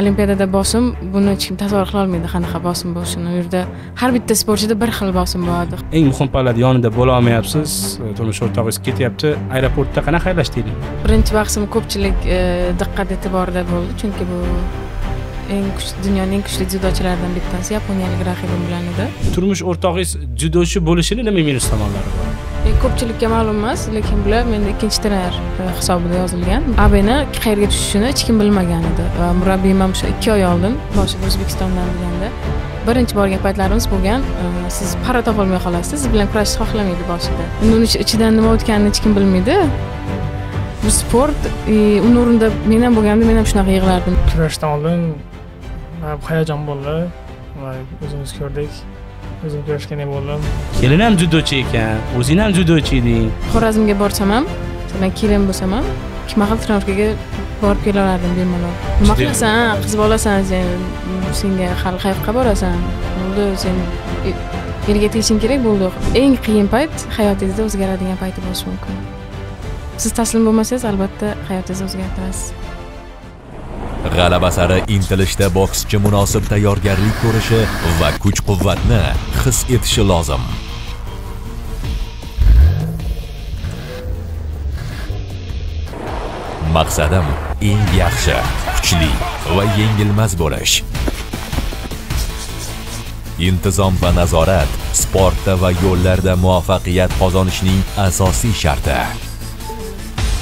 olimpiadada bosim buni hech kim tasavvur qilolmaydi qanaqa bosim bo'lishini u yerda har bitta sportchida bir xil bosim bo'ladi eng muhim palat yonida bo'la olmayapsiz turmush o'rtog'ingiz ketyapti aeroportda qanaqa xayrlashdinglar birinchi bahsim ko'pchilik e, diqqat e'tiborida bo'ldi chunki bu eng kuchli dunyoning eng kuchli dzyudochilaridan bittasi yaponiyalik raqibim bilan edi turmush o'rtog'ingiz dzyudochi bo'lishini nima minus tomonlari bor E, ko'pchilikka ma'lum emas lekin bular menda ikkinchi trener e, hisobida yozilgan abeni qayerga tushishini hech kim bilmagan edi va e, murabbiyim ham o'sha ikki oy oldin boshida o'zbekistondan deganda birinchi borgan paytlarimiz bo'lgan siz para topolmay qolasiz siz bilan kurashishni xohlamaydi boshida uni ichidan nima o'tganini hech kim bilmaydi bu sport и uni o'rnida men ham bo'lganimda men ham shunaqa yig'lardim kurashdan oldin hayajon bo'ldi va o'zimiz ko'rdik o'zim kurashgan bo'ldim kelin ham dzyudochi ekan o'zing ham dzyudochi eding xorazmga borsam ham masalan kelin bo'lsam ham ikki xil тренировкаga borib kela olardim bemalol nima qilasan qiz bolasan sen senga hali qayoqqa borasan bo'ldi sen yerga tegishing kerak bo'ldi eng qiyin payt hayotingizda o'zgaradigan payti bo'lishi mumkin siz taslim bo'lmasangiz albatta hayotingizni o'zgartirasiz g'alaba sari intilishda bokschi munosib tayyorgarlik ko'rishi va kuch-quvvatni his etishi lozim. Maqsadim eng yaxshi, kuchli va yengilmas bo'lish. Intizom va nazorat sportda va yo'llarda muvaffaqiyat qozonishning asosiy sharti.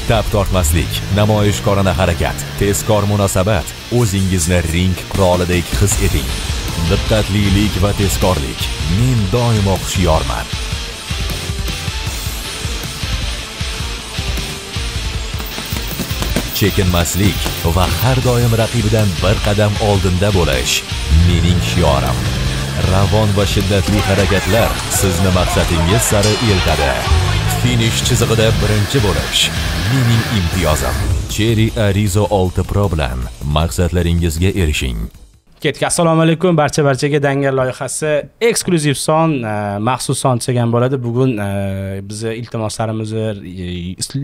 tap tortmaslik namoyishkorona harakat tezkor munosabat o'zingizni ring qurolidek his eting diqqatlilik va tezkorlik men doimo hushyorman chekinmaslik va har doim raqibidan bir qadam oldinda bo'lish mening shiorim ravon va shiddatli harakatlar sizni maqsadingiz sari eltadi finish chizig'ida birinchi bo'lish mening imtiyozim cherry arizo 6 pro bilan maqsadlaringizga erishing ketdik assalomu alaykum barcha barchaga dangal loyihasi eksklyuziv son e, maxsus son desak bo'ladi bugun e, bizni iltimoslarimizni e,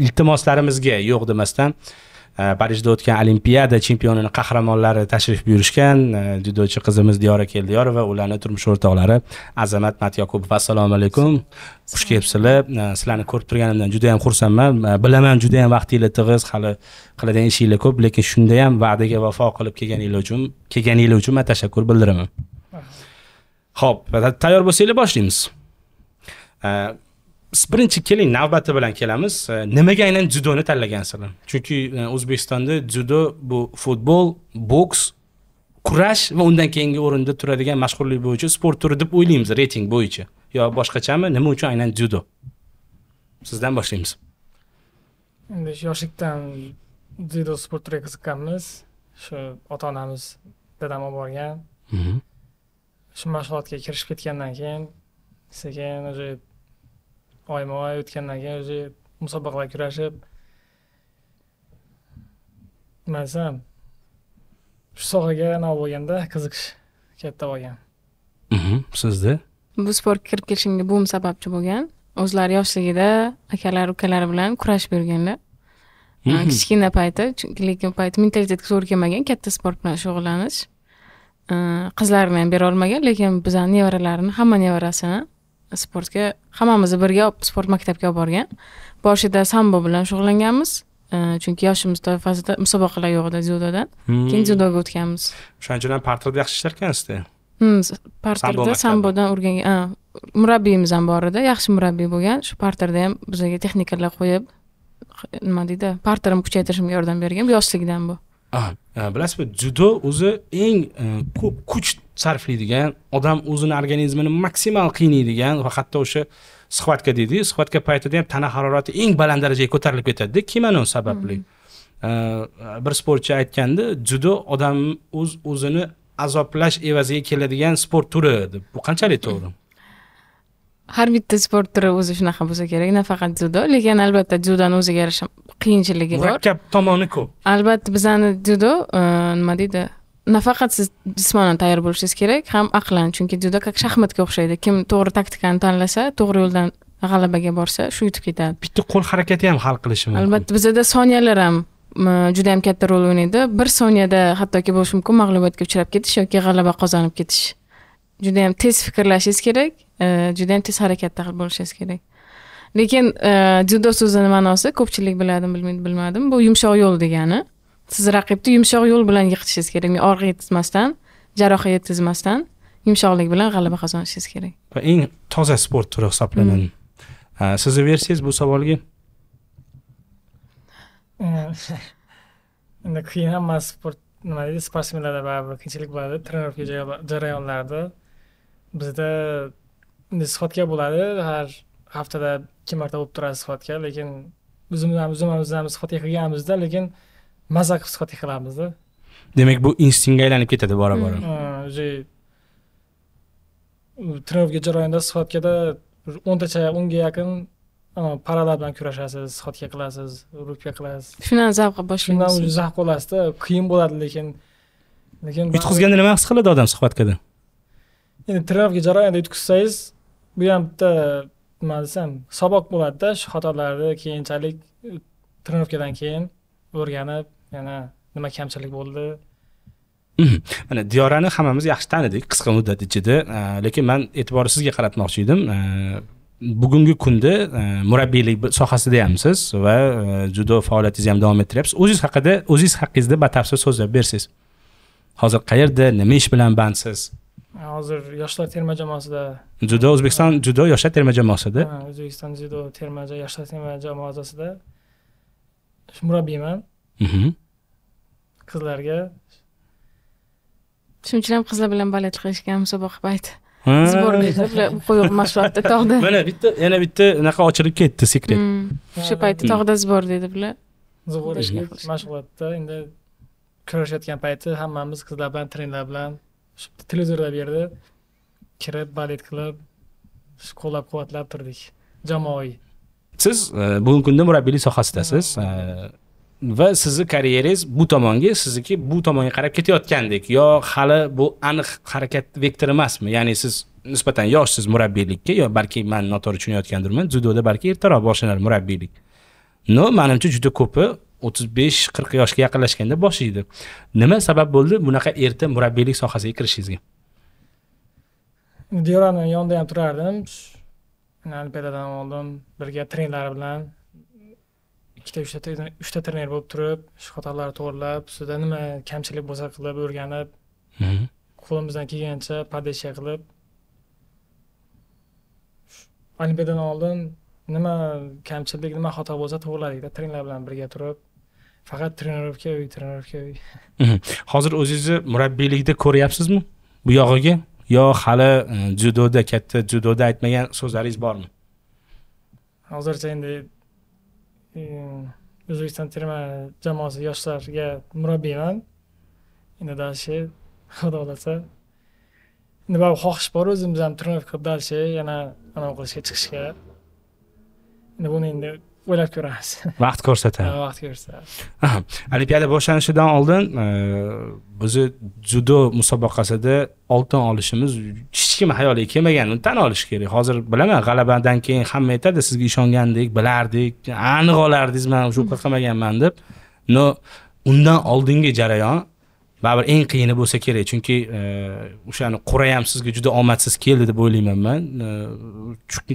iltimoslarimizga yo'q demasdan parijda o'tgan olimpiada chempionini qahramonlari tashrif buyurishgan dzyudochi qizimiz diyora keldiyorova ularni turmush o'rtoqlari azamat matyoqubov assalomu alaykum xush kelibsizlar sizlarni э, ko'rib turganimdan juda yam xursandman э, bilaman juda yam vaqtinglar tig'iz hali qiladigan ishinglar ko'p lekin shunda ham va'daga vafo qilib kelganinglar uchun kelganinglar uchun man tashakkur bildiraman ho'p tayyor bo'lsanglar boshlaymiz э, birinchi keling navbati bilan kelamiz e, nimaga aynan dzyudoni tanlagansizlar chunki e, o'zbekistonda dzyudo bu futbol boks kurash va undan keyingi o'rinda turadigan mashhurlik bo'yicha sport turi deb o'ylaymiz reyting bo'yicha yo boshqachami nima uchun aynan dzyudo sizdan boshlaymiz endi yoshlikdan dzyudo sport turiga qiziqqanmiz shu ota onamiz dadam olib borgan mhm. shu mashg'ulotga kirishib ketgandan keyin sekin уже oyma oy o'tgandan keyin уже musobaqalar kurashib nima desam shu sohaga nima bo'lganda qiziqish katta bo'lgan mhm, sizda bu sportga kirib kelishimga buvim sababchi bo'lgan o'zlari yoshligida akalari ukalari bilan kurashib yurganlar mhm. kichkina payti lekin payti mentalitetga to'g'ri kelmagan katta sport bilan shug'ullanish qizlarini ham berolmagan lekin bizani nevaralarini hamma nevarasini sportga hammamiz birga sport maktabga olib borgan boshida sambo bilan shug'ullanganmiz chunki yoshimiz toifasida musobaqalar yo'q edi dzyudodan hmm. keyin dzyudoga o'tganmiz o'shaning uchun ham parterda yaxshi ishlar ekansiz parterda sambodan o'rgangan murabbiyimiz ham bor edi yaxshi murabbiy bo'lgan shu parterda ham bizga texnikalar qo'yib nima deydi partrimni kuchaytirishimga yordam bergan yoshlikdan bu ah, bilasizmi dzyudo o'zi eng e, ko'p kuch sarflaydigan odam o'zini organizmini maksimal qiynaydigan va hatto o'sha suhbatga deydiyu suhbatga paytida ham tana harorati eng baland darajaga ko'tarilib ketadida kimono sababli mm-hmm. bir sportchi aytgandi judo odam o'z o'zini azoblash evaziga keladigan sport turi deb bu qanchalik to'g'ri mm-hmm. har bitta sport turi o'zi shunaqa bo'lsa kerak nafaqat dzyudo lekin albatta dzyudoni o'ziga yarasha qiyinchiligi bor murakkab tomoni ko'p albatta bizani dzyudo e, nima deydi nafaqat siz jismonan tayyor bo'lishingiz kerak ham aqlan chunki juda как shaxmatga o'xshaydi kim to'g'ri taktikani tanlasa to'g'ri yo'ldan g'alabaga borsa shu yutib ketadi bitta qo'l harakati ham hal qilishi mumkin albatta bizada soniyalar ham juda yam katta rol o'ynaydi bir soniyada hattoki bo'lishi mumkin mag'lubiyatga uchrab ketish yoki g'alaba qozonib ketish juda yam tez fikrlashingiz kerak e, juda yam tez harakatda bo'lishingiz kerak lekin dzyudo e, so'zini ma'nosi ko'pchilik biladimi bilmaydi bilmadim bu yumshoq yo'l degani siz raqibni yumshoq yo'l bilan yiqitishingiz kerak og'riq yetkazmasdan jarohat yetkazmasdan yumshoqlik bilan g'alaba qozonishingiz kerak va eng toza sport turi hisoblanadi mm. sizni versiyangiz bu savolga endi qiyin emas sport nima deydi sportsmenlarda baribir qiyinchilik bo'ladi trenirovka jarayonlarida bizda sihatga bo'ladi har haftada ikki marta bo'lib turadi sihatga lekin o'zimiz o'zimiz sihatga kirganmizda lekin mazza qilib suhbatga qilamiz demak bu instinktga aylanib ketadi bora bora hmm. trenovka jarayonida схваткада bir o'ntacha o'nga yaqin paralar bilan kurashasiz схватка qilasiz rukya qilasiz shundan zavq boshlaysiz shundan уже zavq olasizda qiyin bo'ladi lekin lekin yutqizganda nima his qiladi odam схваткада endi trenovka jarayonida yutqizsangiz bu ham bitta nima desam saboq bo'ladida shu xatolarni keyinchalik trenovkadan keyin o'rganib yana nima kamchilik bo'ldi mhm. mana diyorani hammamiz yaxshi tanidik qisqa muddat ichida lekin man e'tiborni sizga qaratmoqchi edim bugungi kunda e, murabbiylik sohasida hamsiz va e, judo faoliyatingizni ham davom ettiryapsiz o'zingiz haqida o'zingiz haqingizda batafsil so'zlab bersangiz hozir qayerda nima ish bilan bandsiz hozir yoshlar terma jamoasida judo o'zbekiston judo yoshlar terma jamoasida o'zbekiston judo terma yoshlar terma jamoasida murabbiyman mhm. qizlarga shuncha ham qizlar bilan balet qilishgan musobaqa payti сборныйda mashg'ulotda tog'da mana bitta yana bitta anaqa ochilib ketdi sekret o'sha hmm. paytda tog'da zbor dedi bular mashg'ulotda endi kurashayotgan payti hammamiz qizlar bilan trenlar bilan televizorlar bu yerda kirib balet qilib qo'llab quvvatlab turdik jamoaviy siz e, bugungi kunda murabbiylik sohasidasiz e, va sizni karyerangiz bu tomonga sizniki bu tomonga qarab ketayotgandek yo hali bu aniq harakat vektori emasmi ya'ni siz nisbatan yoshsiz murabbiylikka yo balki man noto'g'ri tushunayotgandirman dzyudoda balki ertaroq boshlanar murabbiylik no manimcha juda ko'pi o'ttiz besh qirq yoshga yaqinlashganda boshlaydi nima sabab bo'ldi bunaqa erta murabbiylik sohasiga kirishingizga diyorani yonida ham turardim olimpiadadan oldin birga trenerlar bilan ikkita uchta uchta trener bo'lib turib shu xatolarni to'g'irlab ustida nima kamchilik bo'lsa qilib o'rganib qo'limizdan kelgancha поддержка qilib olimpiadadan oldin nima kamchilik nima xato bo'lsa to'g'irladikda trenerlar bilan birga turib faqat trenirovka uy trenirovka uy hozir o'zingizni murabbiylikda ko'ryapsizmi bu yog'iga yo hali dzyudoda e, katta dzyudoda aytmagan so'zlaringiz bormi hozircha endi o'zbekiston terma jamoasi yoshlarga murabbiyman endi дальше xudo xohlasa endi baribir xohish bor o'zimizni ham тренировка дальше yana anavi qilishga chiqishga endi buni endi o'ylab ko'ramiz vaqt ko'rsatadi vaqt ko'rsatadi olimpiada boshlanishidan oldin e, bizni dzyudo musobaqasida oltin olishimiz hech kim hayoliga kelmagan tan olish kerak hozir bilaman g'alabadan keyin hamma aytadi sizga ishongandik bilardik aniq olardingiz man shunaqa qilmaganman deb no undan oldingi jarayon baribir eng qiyini bo'lsa kerak chunki e, o'shani qura ham sizga juda omadsiz keldi deb o'ylayman man e,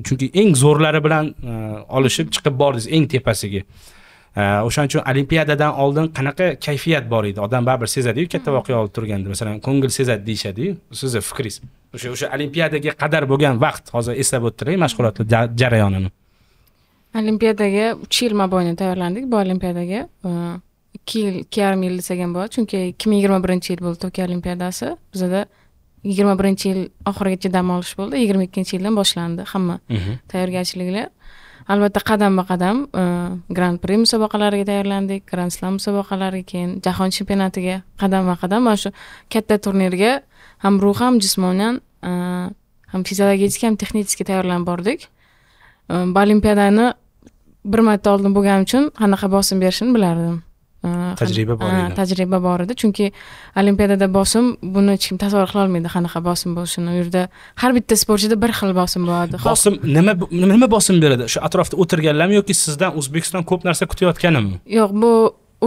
chunki eng zo'rlari bilan e, olishib chiqib bordingiz eng tepasiga o'shaning uchun olimpiadadan oldin qanaqa kayfiyat bor edi odam baribir sezadiyu katta mm-hmm. voqea olib turganda masalan ko'ngil sezadi deyishadiyu sizni fikringiz o'sha o'sha olimpiadaga qadar bo'lgan vaqt hozir eslab o'tiring mashg'ulotlar jarayonini olimpiadaga uch yil mobaynida tayyorlandik bu olimpiadaga ikki yil ikki yarim yil desak ham bo'ladi chunki ikki ming yigirma birinchi yil bo'ldi tokio olimpiadasi bizada yigirma birinchi yil oxirigacha dam olish bo'ldi yigirma ikkinchi yildan boshlandi hamma mhm. tayyorgarchiliklar albatta qadamma qadam e, gran pri musobaqalariga tayyorlandik grand slam musobaqalariga keyin jahon chempionatiga qadamma qadam mana shu katta turnirga ham ruhan ham jismonan e, ham fiziologik ham texnически tayyorlanib bordik e, olimpiadani bir marta oldin bo'lganim uchun qanaqa bosim berishini bilardim tajriba bor edi tajriba bor edi chunki olimpiadada bosim buni hech kim tasavvur qilolmaydi qanaqa bosim bo'lishini u yerda har bitta sportchida bir xil bosim bo'ladi bosim nima nima bosim beradi shu atrofda o'tirganlarmi yoki sizdan o'zbekiston ko'p narsa kutayotganimi yo'q bu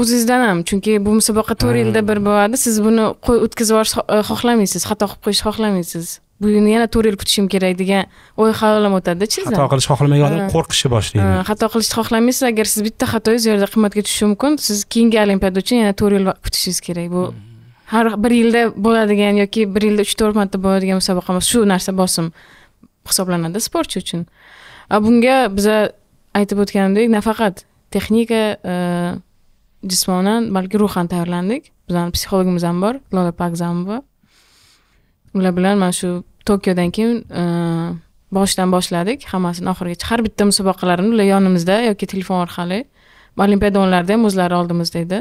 o'zingizdan ham chunki bu musobaqa to'rt yilda bir hmm. bo'ladi siz buni o'tkazib yuborishni e, xohlamaysiz xato qilib qo'yishni xohlamaysiz bu yana to'rt yil kutishim kerak degan o'y xayolim o'tadida chiziq xato qilishni xohlamagan odam qo'rqishni boshlaydi xato qilishni xohlamaysiz agar siz bitta xatoyingiz u yerda qimmatga tushishi mumkin siz keyingi olimpiada uchun yana to'rt yil kutishingiz kerak bu hmm. har bir yilda bo'ladigan yoki bir yilda uch to'rt marta bo'ladigan musobaqa emas shu narsa bosim hisoblanadi sportchi uchun bunga biza aytib o'tganimdek nafaqat texnika e, jismonan balki ruhan tayyorlandik bizani psixologimiz ham bor lola pakzamova ular bilan mana shu tokiodan keyin e, boshidan boshladik hammasini oxirigacha har bitta musobaqalarini ular yonimizda yoki telefon orqali olimpiada o'yinlarida ham o'zlari oldimizda edi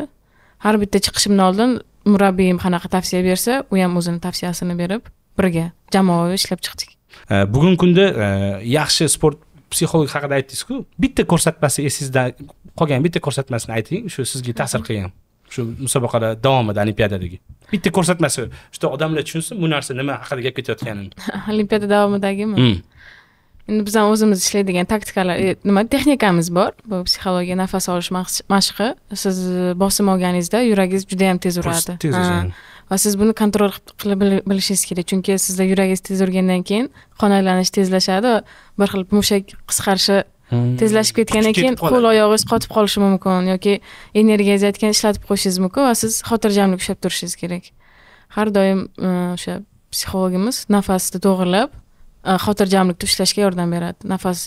har bitta chiqishimdan oldin murabbiyim qanaqa tavsiya bersa u ham o'zini tavsiyasini berib birga jamoaviy ishlab chiqdik e, bugungi kunda e, yaxshi sport psixologi haqida aytdingiz-ku bitta ko'rsatmasi esingizda qolgan bitta ko'rsatmasini ayting shu sizga ta'sir qilgan shu musobaqalar davomida olimpiadadagi bitta ko'rsatmasi что odamlar tushunsin bu narsa nima haqida gap ketayotganini olimpiada davomidagimi hmm. endi bizani o'zimiz ishlaydigan taktikalar e, nima texnikamiz bor bu psixologiya nafas olish mashqi siz e, bosim olganingizda yuragingiz juda yam tez uradi tez va siz buni kontrol qilib bilishingiz kerak chunki sizda yuragingiz tez urgandan keyin qon aylanishi tezlashadi va bir xil mushak qisqarishi Hmm. tezlashib ketgandan keyin qo'l oyog'ingiz qotib qolishi mumkin yoki energiyangizni aytgan ishlatib qo'yishingiz mumkin va siz xotirjamlik ushlab turishingiz kerak har doim e, o'sha psixologimiz nafasni to'g'irlab e, xotirjamlikni ushlashga yordam beradi nafas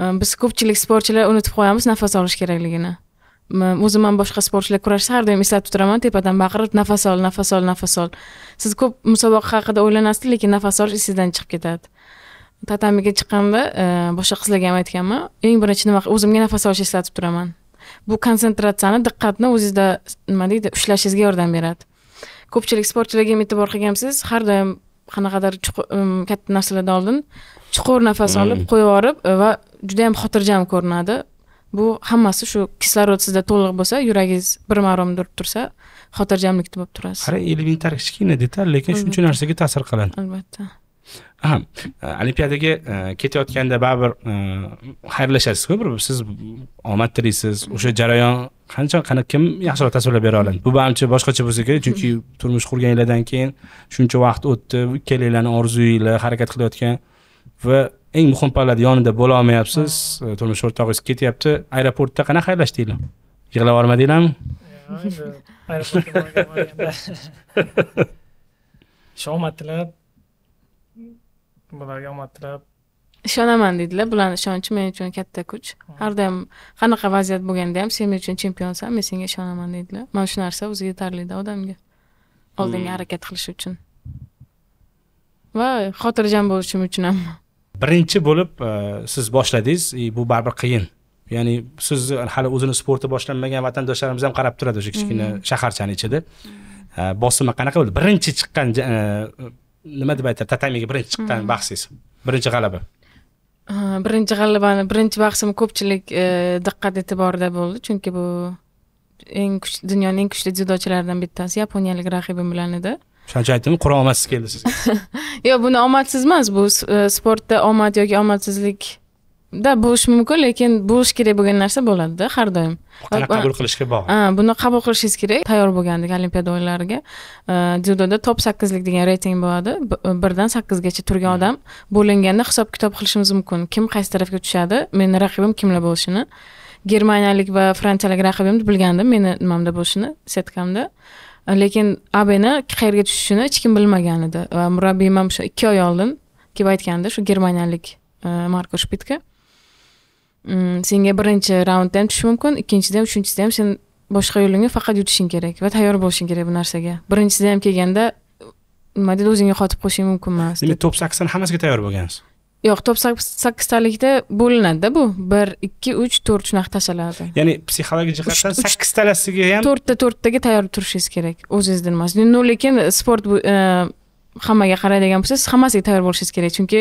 e, biz ko'pchilik sportchilar unutib qo'yamiz nafas olish kerakligini o'zim ham boshqa sportchilar kurashsa har doim eslatib turaman tepadan baqirib nafas ol nafas ol nafas ol siz ko'p musobaqa haqida o'ylanasiz lekin nafas olish esingizdan chiqib ketadi tatamiga chiqqanda e, boshqa qizlarga ham aytganman eng birinchi nima o'zimga nafas olishni eslatib turaman bu konsentratsiyani diqqatni o'zingizda nima deydi ushlashingizga yordam beradi ko'pchilik sportchilarga ham e'tibor qilgansiz har doim qanaqadir e, katta narsalardan oldin chuqur nafas hmm. olib qo'yib yuborib e, va juda yam xotirjam ko'rinadi bu hammasi shu kislorod sizda to'liq bo'lsa yuragingiz bir maromda urib tursa xotirjamlikni bo'lib turasiz har elementar kichkina detal lekin shuncha narsaga ta'sir qiladi albatta aha e, olimpiadaga e, ketayotganda baribir e, xayrlashasizku bir siz omad tilaysiz o'sha jarayon qancha qani kim yaxshiroq tasvirlab bera oladi bu manimcha boshqacha bo'lsa kerak chunki turmush qurganinglardan keyin shuncha vaqt o'tdi ikkalanglarni orzuinglar harakat qilayotgan va eng muhim pallada yonida bo'la olmayapsiz turmush o'rtog'ingiz ketyapti aeroportda qanaqa xayrlashdinglar yig'lab yubormadinglarmi omad tilab bularga omad tilab ishonaman deydilar bularni ishonchi men uchun katta kuch hmm. har doim qanaqa vaziyat bo'lganda ham sen men uchun chempionsan men senga ishonaman deydilar mana shu narsa o'zi yetarlida odamga oldinga hmm. harakat qilish uchun va xotirjam bo'lishim uchun ham birinchi bo'lib e, siz boshladingiz и e, bu baribir qiyin ya'ni siz hali o'zini sporti boshlanmagan vatandoshlarimiz ham qarab turadi o'sha kichkina hmm. shaharchani ichida e, bosimi qanaqa bo'ldi birinchi chiqqan nima deb aytadi tatamiga birinchi chiqqan hmm. bahsingiz birinchi g'alaba birinchi g'alabani birinchi bahsim ko'pchilik e, diqqat e'tiborida bo'ldi chunki bu eng kuchli dunyoning eng kuchli dzyudochilaridan bittasi yaponiyalik raqibim bilan edi shuning uchun aytdimi qur'a omadsiz keldi sizga yo'q buni omadsiz emas bu e, sportda omad yoki omadsizlik da bo'lishi mumkin lekin bo'lishi kerak bo'lgan narsa bo'ladida har doim qanaqa qabul qilishga bog'liq buni qabul qilishingiz kerak tayyor bo'lgandek olimpiada o'yinlariga dzyudoda top sakkizlik degan reyting bo'ladi e, birdan sakkizgacha turgan hmm. odam bo'linganda hisob kitob qilishimiz mumkin kim qaysi tarafga tushadi meni raqibim kimlar bo'lishini germaniyalik va fransiyalik raqibimni bilgandim meni nimamda bo'lishini setkamda lekin abeni qayerga tushishini hech kim bilmagan edi murabbiyim ham o'sha ikki oy oldin kelib aytgandi shu germaniyalik e, marko shpitka senga birinchi raundda ham tushishi mumkin ikkinchida ham uchinchisida ham sen boshqa yo'lingni faqat yutishing kerak va tayyor bo'lishing kerak bu narsaga birinchisida ham kelganda nima deydi o'zingni yo'qotib qo'yishing mumkin emas demak top sakkizdan hammasiga tayyor bo'lgansiz yo'q top sakkiztalikda bo'linadida bu bir ikki uch to'rt shunaqa tashlanadi ya'ni psixologik jihatdan sakkiztalasiga ham to'rtta to'rttaga tayyor turishingiz kerak o'zingizni nimas ну lekin sport hammaga qaraydigan bo'lsangiz hammasiga tayyor bo'lishingiz kerak chunki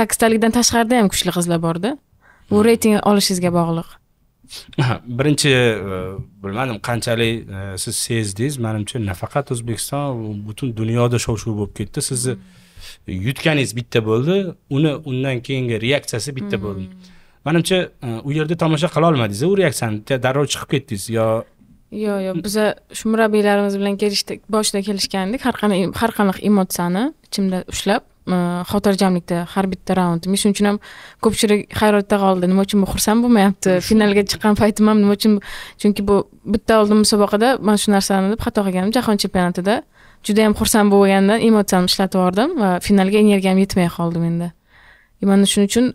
sakkiztalikdan tashqarida ham kuchli qizlar borda bu reyting olishingizga bog'liq birinchi e, bilmadim qanchalik e, siz sezdingiz manimcha nafaqat o'zbekiston butun dunyoda shov shuv bo'lib ketdi sizni yutganingiz bitta bo'ldi uni undan keyingi reaksiyasi bitta hmm. bo'ldi manimcha e, u yerda tomosha qila olmadingiz u reaksiyani darrov chiqib ketdingiz yo yo'q yo'q biza shu murabbiylarimiz bilan kelishdik boshida kelishgandik har qanday har qanaqa emotsiyani ichimda ushlab Э, xotirjamlikda har bitta raund men shuning uchun ham ko'pchilik hayratda qoldi nima uchun bu xursand bo'lmayapti finalga chiqqan paytim ham nima uchun chunki bu bitta oldin musobaqada man shu narsani deb xato qilganim jahon chempionatida juda yam xursand bo'lgandan emotsiyamni ishlatib yubordim va finalga energiyam yetmay qoldi menda e, mana shuning uchun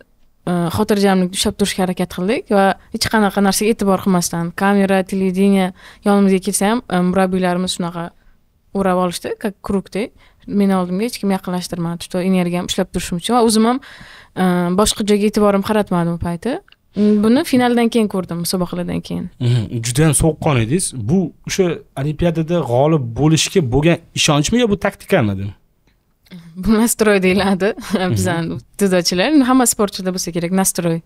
e, xotirjamlikni ushlab turishga harakat qildik va hech qanaqa narsaga e'tibor qilmasdan kamera televideniya yonimizga kelsa ham e, murabbiylarimiz shunaqa o'rab olishdi как кругdek meni oldimga hech kim yaqinlashtirmadi что energiyam ushlab turishim uchun va o'zim ham e, boshqa joyga e'tiborim qaratmadim u payti buni finaldan keyin ko'rdim musobaqalardan keyin mhm, juda yam sovuqqon edingiz bu o'sha olimpiadada g'olib bo'lishga bo'lgan ishonchmi yo bu taktikamidi bu nastroy deyiladi mhm. bizani dzyudochilar hamma sportchida bo'lsa kerak nastroy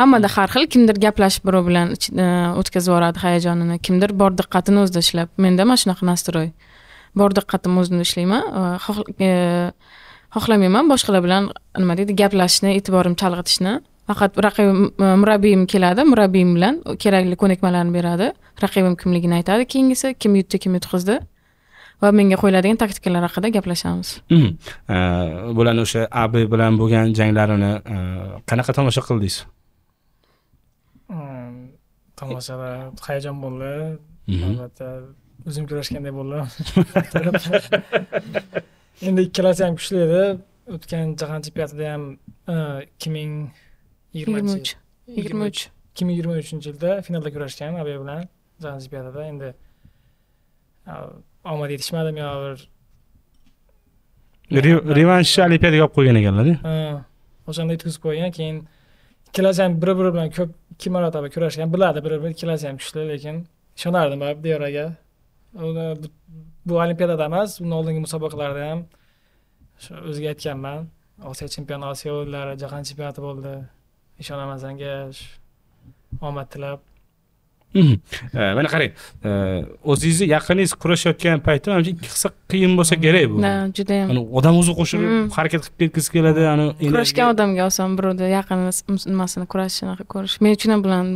hammada har xil kimdir gaplashib birov bilan e, o'tkazib yuboradi hayajonini kimdir bor diqqatini o'zida ishlab menda mana shunaqa nastroy bor diqqatimni o'zimda ishlayman e, xohlamayman boshqalar bilan nima deydi gaplashishni e'tiborimni chalg'itishni faqat raqib murabbiyim keladi murabbiyim bilan kerakli ko'nikmalarni beradi raqibim kimligini aytadi keyingisi kim yutdi kim yutqizdi va menga qo'yiladigan taktikalar haqida gaplashamiz mm-hmm. bularni o'sha abi bilan bo'lgan janglarini qanaqa tomosha qildingiz ehm, tomoshalar hayajon bo'ldi mm-hmm. albatta o'zim kurashganday bo'ldim endi ikkalasi ham kuchli edi o'tgan jahon chempionatida ham ikki e, ming yigirma uch yigirma uch ikki ming yigirma uchinchi yilda finalda kurashgan abe bilan jahon chempionatida endi e, omad yetishmadimi yo bir revanshni olimpiadaga olib qo'ygan ekanlar o'shanda yutqizib qo'ygan keyin ikkalasi ham bir biri bilan ko'p ikki marotaba kurashgan biladi bir birini ikkalasi ham kuchli lekin ishonardim baribir diyora uni bu olimpiadada emas undan oldingi musobaqalarda ham shu o'ziga aytganman osiyo chempioni osiyo o'yinlari jahon chempionati bo'ldi ishonaman sanga omad tilab Э, mana qarang э, o'zingizni yaqiningiz kurashayotgan paytda manimcha ikki hissa qiyin bo'lsa kerak bu judayam odam o'zi qo'shilib hmm. harakat qilib ketgisi keladi kurashgan odamga oson birovni yaqini nimasini kurashini ko'rish men uchun ham bilan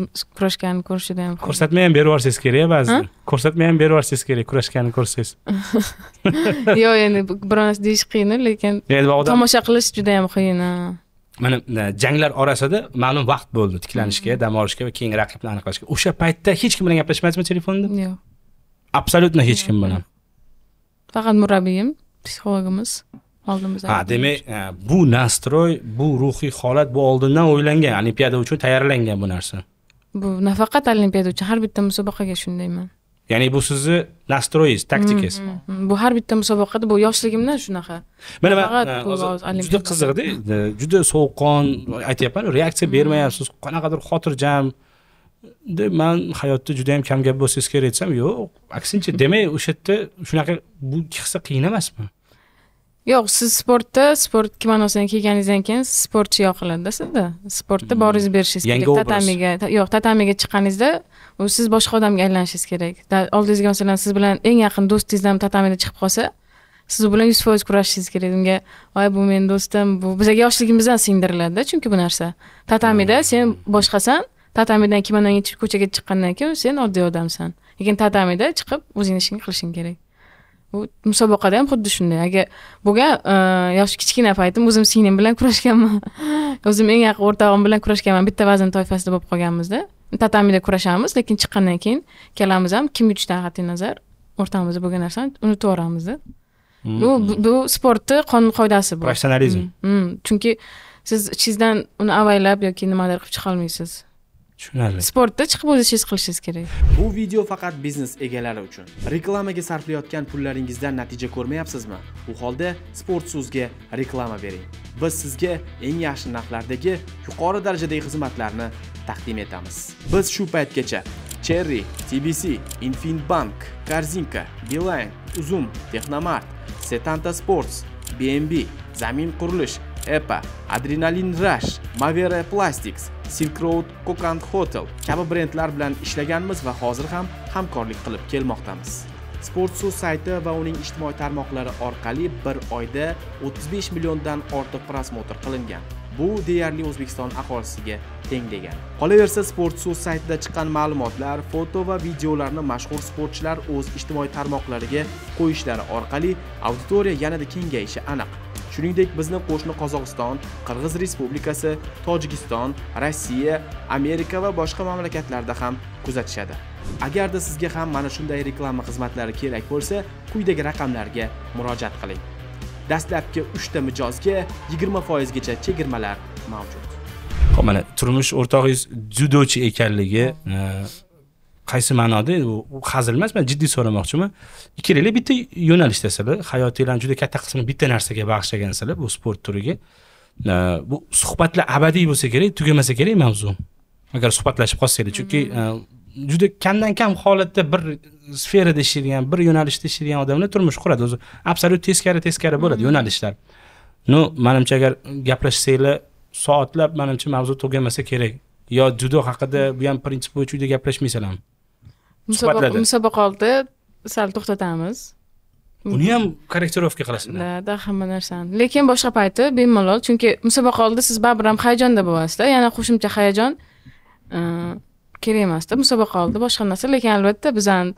kurashganini ko'rish juda yam ko'rsatma ham berib yuborsangiz kerak ba'zida ko'rsatma ham berib yuborsangiz kerak kurashganini ko'rsangiz yo'q endi biror narsa deyish qiyin lekin tomosha qilish juda yam qiyin mana e, janglar orasida ma'lum vaqt bo'ldi tiklanishga mm-hmm. dam olishga va keyingi raqibni aniqlashga o'sha paytda hech kim bilan gaplashmadingizmi telefonda yo'q absolyutno hech kim bilan faqat murabbiyim psixologimiz oldimizda ha demak e, bu nastroy bu ruhiy holat bu oldindan o'ylangan olimpiada uchun tayyorlangan bu narsa bu nafaqat olimpiada uchun har bitta musobaqaga shundayman ya'ni bu sizni nastroyingiz taktikangiz mm, mm, mm. bu har bitta musobaqada bu yoshligimdan shunaqa mana man juda qiziqda juda sovuqqon aytyapman reaksiya bermayapsiz qanaqadir xotirjam man hayotda juda yam gap bo'lsangiz kerak desam yo'q aksincha demak o'sha yerda shunaqa bu hissa qiyin emasmi yo'q siz sportda sport kimonosini kiyganingizdan keyin sportchi yoqiladida sizda sportda hmm. boringizni berishingiz kerak tatamiga yo'q tatamiga chiqqaningizda u siz boshqa odamga aylanishingiz kerak oldingizga masalan siz bilan eng yaqin do'stingizdan tatamida chiqib qolsa siz u bilan yuz foiz kurashishingiz kerak unga voy bu meni do'stim bu bizaga yoshligimizdan singdiriladida chunki bu narsa tatamida hmm. sen boshqasan tatamidan kimonong yechib ko'chaga chiqqandan keyin sen oddiy odamsan lekin tatamida chiqib o'zingni ishingni qilishing kerak bu musobaqada ham xuddi shunday agar bo'lgan e, yoshi kichkina paytim o'zim singlim bilan kurashganman o'zim eng yaqin o'rtog'im bilan kurashganman bitta vazn toifasida bo'lib qolganmizda tatamida kurashamiz lekin chiqqandan keyin ikkalamiz ham kim yutishidan qat'iy nazar o'rtamizda bo'lgan narsani unutib yuboramizda mm-hmm. bu bu sportni qonun qoidasi bu professionalizm mm-hmm. Mm-hmm. chunki siz ichingizdan uni avaylab yoki nimadir qilib chiqa olmaysiz tushunarli sportda chiqib ishingizni qilishingiz kerak bu video faqat biznes egalari uchun reklamaga sarflayotgan pullaringizdan natija ko'rmayapsizmi u holda sport suzga reklama bering biz sizga eng yaxshi narxlardagi yuqori darajadagi xizmatlarni taqdim etamiz biz shu paytgacha cherry tbc infinbank korzinka beline uzum texnomart setanta sports bnb zamin qurilish Epa, Adrenaline Rush, Mavera Plastics, Silk Road Kokand Hotel kabi brendlar bilan ishlaganmiz va hozir ham hamkorlik qilib kelmoqdamiz. Sportsu sayti va uning ijtimoiy tarmoqlari orqali bir oyda 35 milliondan ortiq prosmotr qilingan. Bu deyarli O'zbekiston aholisiga teng degan. Qolaversa, Sportsu saytida chiqqan ma'lumotlar, foto va videolarni mashhur sportchilar o'z ijtimoiy tarmoqlariga qo'yishlari orqali auditoriya yanada kengayishi aniq. shuningdek bizni qo'shni qozog'iston qirg'iz respublikasi tojikiston rossiya amerika va boshqa mamlakatlarda ham kuzatishadi agarda sizga ham mana shunday reklama xizmatlari kerak bo'lsa quyidagi raqamlarga murojaat qiling dastlabki 3 ta mijozga 20 foizgacha chegirmalar mavjud mana turmush o'rtog'ingiz dzyudochi ekanligi e, qaysi ma'noda u hazil emas man jiddiy so'ramoqchiman ikkalanglar bitta yo'nalishdasizlar hayotinglarni juda katta qismini bitta narsaga bag'ishlagansizlar bu sport turiga bu suhbatlar abadiy bo'lsa kerak tugamasa kerak mavzu agar suhbatlashib qolsanglar chunki mm-hmm. e, juda kamdan kam holatda bir sferada ishlaydigan bir yo'nalishda ishlaydigan odamlar turmush quradi o'zi absolyut teskari teskari bo'ladi mm-hmm. yo'nalishlar ну manimcha agar gaplashsanglar soatlab manimcha mavzu tugamasa kerak yo judo haqida bu ham prinsip bo'yicha uyda gaplashmaysizlarmi musobaqa oldi sal to'xtatamiz uni ham korrektirovka qilasizlar da hamma narsani lekin boshqa payti bemalol chunki musobaqa oldi siz baribir ham hayajonda bo'lasizda yana qo'shimcha hayajon e, kerak emasda musobaqa oldi boshqa narsa lekin albatta bizani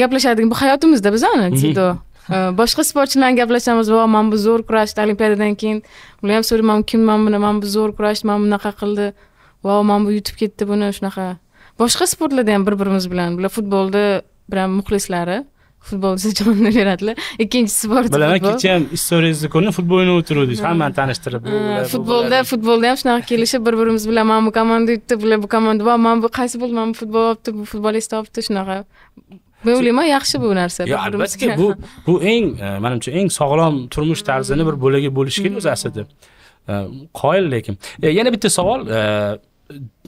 gaplashadigan bu hayotimizda bizani dzido mhm. e, boshqa sportchilar bilan gaplashamiz va mana bu zo'r kurashdi olimpiadadan keyin ular ham bu kim mana buni mana bu zo'r kurashdi mana bunaqa qildi va mana bu yutib ketdi buni shunaqa boshqa sportlarda ham bir birimiz bilan bular futbolda bilan muxlislari futbol desa jonini beradilar ikkinchi sport bilaman kecha ham istoriyangizni ko'rdim futbol o'ynab o'tiruvdingiz hammani tanishtirib futbolda futbolda ham shunaqa kelishib bir birimiz bilan mana bu komanda yutdi bular bu komanda va mana bu qaysi bo'ldi mana bu futbol olibdi bu futbolist olibdi shunaqa men o'ylayman yaxshi bu narsa yo'q albatta bu bu eng e, manimcha eng sog'lom turmush tarzini bir bo'lagi bo'lishi kerak o'zi aslida e, qoyil lekin e, yana bitta savol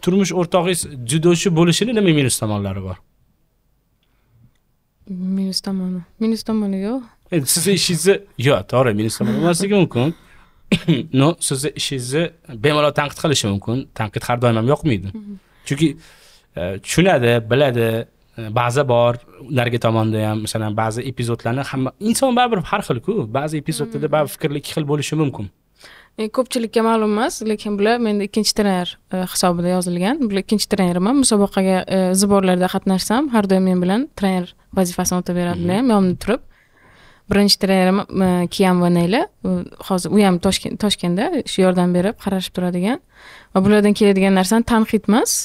turmush o'rtog'ingiz judochi bo'lishini nima minus tomonlari bor minus tomoni minus tomoni yo'q endi sizni ishingizni yo'q to'g'ri minus tomoni bo'lmasligi mumkin no sizni ishingizni bemalol tanqid qilishi mumkin tanqid har doim ham yoqmaydi chunki e, tushunadi biladi e, ba'zi bor narigi tomonda ham masalan ba'zi epizodlarni hamma inson baribir har xilku ba'zi epizodlarda mm. baribir fikrli ikki xil bo'lishi mumkin E, ko'pchilikka ma'lum emas lekin bular menda ikkinchi trener e, hisobida yozilgan bular ikkinchi trenerim musobaqaga e, zborlarda qatnashsam har doim men bilan trener vazifasini o'tab beradilar ham yonimda turib birinchi trenerim kiyam va nayla hozir u ham toshkentda shu yordam berib qarashib turadigan va bulardan keladigan narsani tanqid emas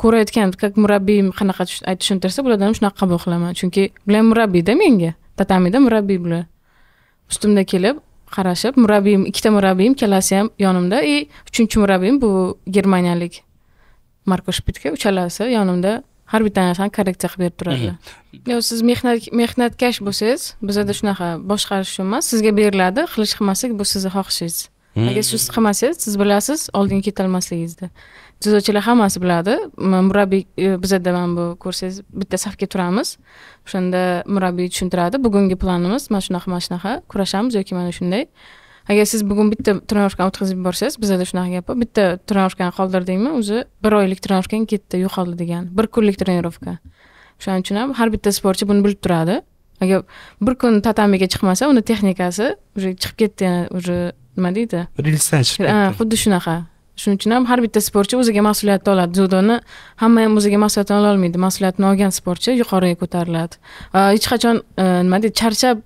ko'rayotgan как murabbiyim qanaqa tushuntirsa bulardan ham shunaqa qabul qilaman chunki bular murabbiyda menga tatamida murabbiy bular ustimda kelib qarashib murabbiyim ikkita murabbiyim ikkalasi ham yonimda и uchinchi murabbiyim bu germaniyalik marko shpitka uchalasi yonimda har bitta narsani korreksiya qilib berib turadilar mhm. yo siz mehnat mehnatkash bo'lsangiz bizada shunaqa boshqarish emas sizga beriladi qilish qilmaslik bu sizni xohishingiz mhm. agar siz qilmasangiz siz bilasiz oldinga ketolmasligingizni dzyudochilar hammasi biladi murabbiy e, bizada mana bu ko'rsangiz bitta safga turamiz o'shanda murabbiy tushuntiradi bugungi planimiz mana shunaqa mana shunaqa kurashamiz yoki mana shunday agar siz bugun bitta trenirovkani o'tkazib yuborsangiz bizada shunaqa gap bor bitta trenirovkani qoldirdingmi o'zi bir oylik trenirovkang ketdi yo'qoldi degan bir kunlik trenirovka o'shaning uchun ham har bitta sportchi buni bilib turadi agar bir kun tatamiga chiqmasa uni texnikasi уже chiqib ketdi yana уже nima deydi relsdan chiqib ketdi xuddi shunaqa shuning uchun ham har bitta sportchi o'ziga mas'uliyatni oladi dzyudoni hamma ham o'ziga mas'uliyatni ola olmaydi mas'uliyatni olgan sportchi yuqoriga ko'tariladi va hech qachon e, nima deydi charchab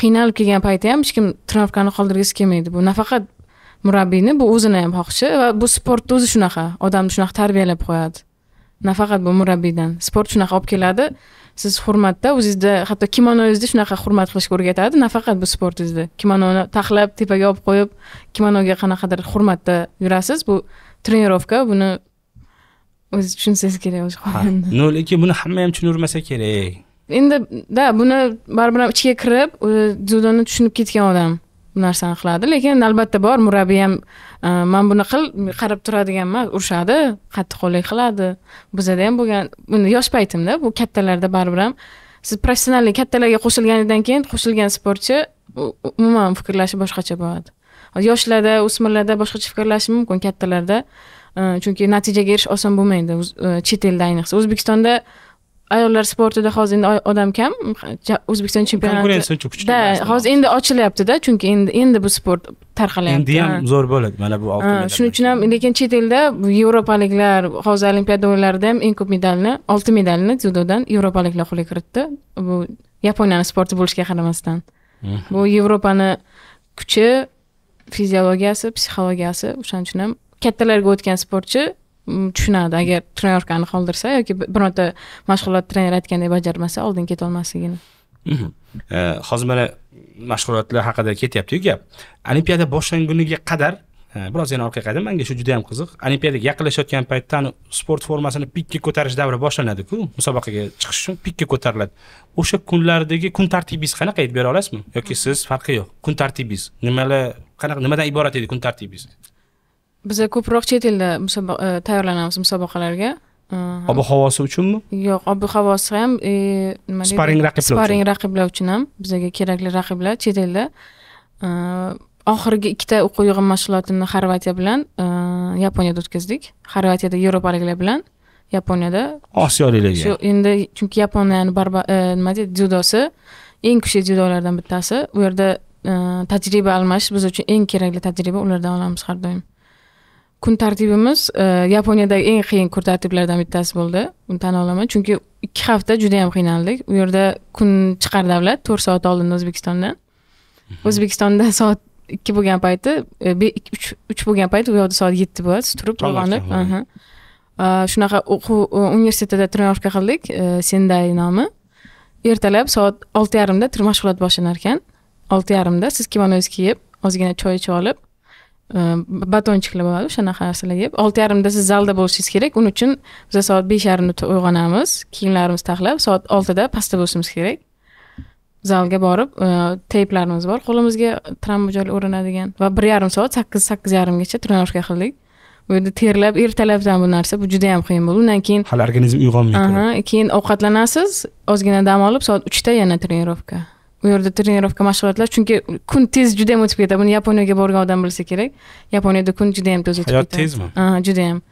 qiynalib kelgan paytda ham hech kim trenirovkani qoldirgisi kelmaydi bu nafaqat murabbiyni bu o'zini ham xohishi va bu sportni o'zi shunaqa odamni shunaqa tarbiyalab qo'yadi nafaqat bu murabbiydan sport shunaqa olib keladi siz hurmatda o'zingizda hatto kimonongizda shunaqa hurmat qilishga o'rgatadi nafaqat bu sportingizni kimononi taxlab tepaga olib qo'yib kimonoga qanaqadir hurmatda yurasiz bu trenirovka buni o'zi tushunsangiz kerak o'sha no lekin buni hamma ham tushunavermasa kerak endi да buni baribir ham ichiga kirib dzyudoni tushunib ketgan odam bu narsani qiladi lekin albatta bor murabbiy ham man buni qil qarab turadiganman urishadi qattiqqo'llik qiladi bizada ham bo'lgan buni yosh paytimda bu kattalarda baribir ham siz professionalniy kattalarga qo'shilganingdan keyin qo'shilgan sportchi umuman fikrlashi boshqacha bo'ladi yoshlarda o'smirlarda boshqacha fikrlashi mumkin kattalarda e, chunki natijaga erishish oson bo'lmaydi e, chet elda ayniqsa o'zbekistonda ayollar sportida hozir endi odam kam o'zbekiston chempionati konkurensiya uncha kuchli да hozir endi ochilyaptida chunki endi endi bu sport tarqalyapti endi ham zo'r bo'ladi mana bu oltin shuning uchun ham lekin chet elda yevropaliklar hozir olimpiada o'yinlarida ham eng ko'p medalni oltin medalni dzyudodan yevropaliklar qo'lga kiritdi bu yaponiyani sporti bo'lishiga qaramasdan mhm. bu yevropani kuchi fiziologiyasi psixologiyasi o'shaning uchun ham kattalarga o'tgan sportchi tushunadi agar trenerkani qoldirsa yoki bironta mashg'ulot trener aytgandek bajarmasa oldin ketolmasligini mhm. e, hozir mana mashg'ulotlar haqida ketyaptiku gap olimpiada boshlanguniga qadar e, biroz yana orqaga qaytdim menga shu juda yam qiziq olimpiadaga yaqinlashayotgan paytda sport formasini pikka ko'tarish davri boshlanadiku musobaqaga chiqish uchun pikka ko'tariladi o'sha kunlardagi kun tartibingiz qanaqa edi bera olasizmi yoki siz farqi yo'q kun tartibingiz nimalar qanaqa nimadan iborat edi kun tartibingiz biza ko'proq chet elda e, tayyorlanamiz musobaqalarga e, ob havosi uchunmi yo'q ob havosi ham e, nima deydi sparing raqiblar sparing raqiblar uchun ham bizaga kerakli raqiblar chet elda oxirgi ikkita o'quv yig'in mashg'ulotini xorvatiya bilan yaponiyada o'tkazdik xorvatiyada yevropaliklar bilan yaponiyada osiyoliklarga endi chunki yaponiyani nima deydi dzyudosi eng kuchli dzyudolardan bittasi u yerda tajriba almashish biz uchun eng kerakli tajriba ulardan olamiz har doim kun tartibimiz e, yaponiyadagi eng qiyin kun tartiblardan bittasi bo'ldi uni tan olaman chunki ikki hafta juda yam qiynaldik u yerda kun chiqar davlat to'rt soat oldin o'zbekistondan mhm. o'zbekistonda soat ikki bo'lgan payti e, uch uch bo'lgan payt u yoqda soat yetti bo'ladi turib uyg'onib e, shunaqa o'quv universitetda тренировка qildik senday nomi ertalab soat olti yarimda mashg'ulot boshlanar ekan olti yarimda siz kimonoyingizni kiyib ozgina choy ichib olib batonchiklar bo'ladi o'sha narsalar yeb olti yarimda siz zalda bo'lishingiz kerak uning uchun biz soat besh yarimda uyg'onamiz kiyimlarimizni taxlab soat oltida pastda bo'lishimiz kerak zalga borib teyplarimiz bor qo'limizga tramvay joylar o'ranadigan va bir yarim soat sakkiz sakkiz yarimgacha тренировка qildik bu yerda terlab ertalabdan bu narsa bu juda yam qiyin bo'ldi undan keyin hali organizm uyg'onmaydi keyin ovqatlanasiz ozgina dam olib soat uchda yana trenirovka u yerda trenirovka mashg'ulotlar chunki kun tez juda yam o'tib ketadi buni yaponiyaga borgan odam bilsa kerak yaponiyada kun juda yam tez o'tib ketadi hayot tezmi juda yam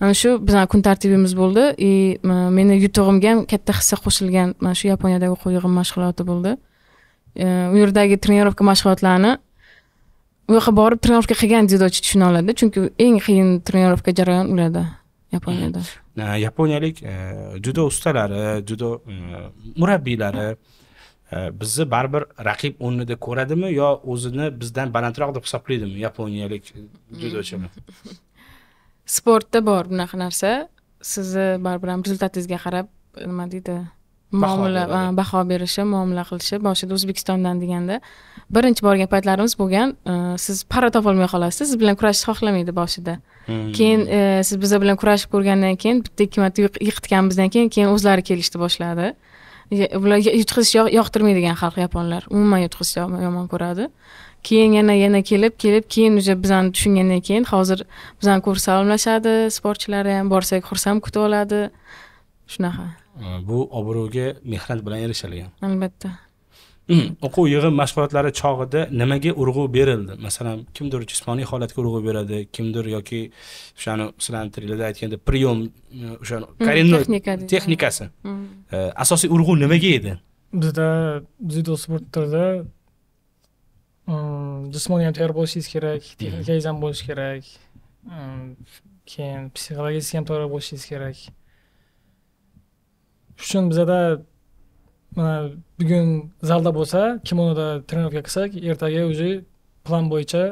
mana shu bizani kun tartibimiz bo'ldi и meni yutug'imga ham katta hissa qo'shilgan mana shu yaponiyadagi o'quv yig'im mashg'uloti bo'ldi e, u yerdagi trenirovka mashg'ulotlarini u yoqqa borib trenirovka qilgan dzyudochi tushuna oladi chunki eng qiyin trenirovka jarayon ularda yaponiyada hmm. yaponiyalik dzyudo e, ustalari dzyudo e, murabbiylari Э, bizni baribir raqib o'rnida ko'radimi yo o'zini bizdan balandroq deb hisoblaydimi yaponiyalik e, dzyudochimi sportda bor bunaqa narsa sizni baribir ham rezultatingizga qarab e, nima deydi muomala baho berishi muomala qilishi boshida o'zbekistondan deganda birinchi borgan paytlarimiz bo'lgan e, siz para topolmay qolasiz siz bilan kurashishni xohlamaydi boshida hmm. keyin siz biz bilan kurashib ko'rgandan keyin bitta ikki marta yiqitganimizdan keyin keyin o'zlari kelishni boshladi bular yutqizish yoqtirmaydigan xalq yaponlar umuman yutqizish yomon ko'radi keyin yana yana kelib kelib keyin уже bizani tushungandan keyin hozir bizani ko'rib salomlashadi sportchilari ham borsak xursand kutib oladi shunaqa bu obro'ga mehnat bilan erishilgan albatta Mm-hmm. o'quv yig'in mashg'ulotlari chog'ida nimaga urg'u berildi masalan kimdir jismoniy holatga urg'u beradi kimdir yoki o'shani sizlarni tilinglarda aytganda priyom o'shani коренной mm-hmm. texnikasi mm-hmm. eh, asosiy urg'u nimaga edi bizda dzyudo sportida mm, jismoniy ham tayyor bo'lishingiz kerak texnikangiz ham bo'lishi kerak mm, keyin psixologiyangiz ham tayyor bo'lishingiz kerak shuning uchun bizada mana bugun zalda bo'lsa kimonoda trenovka qilsak ertaga уже plan bo'yicha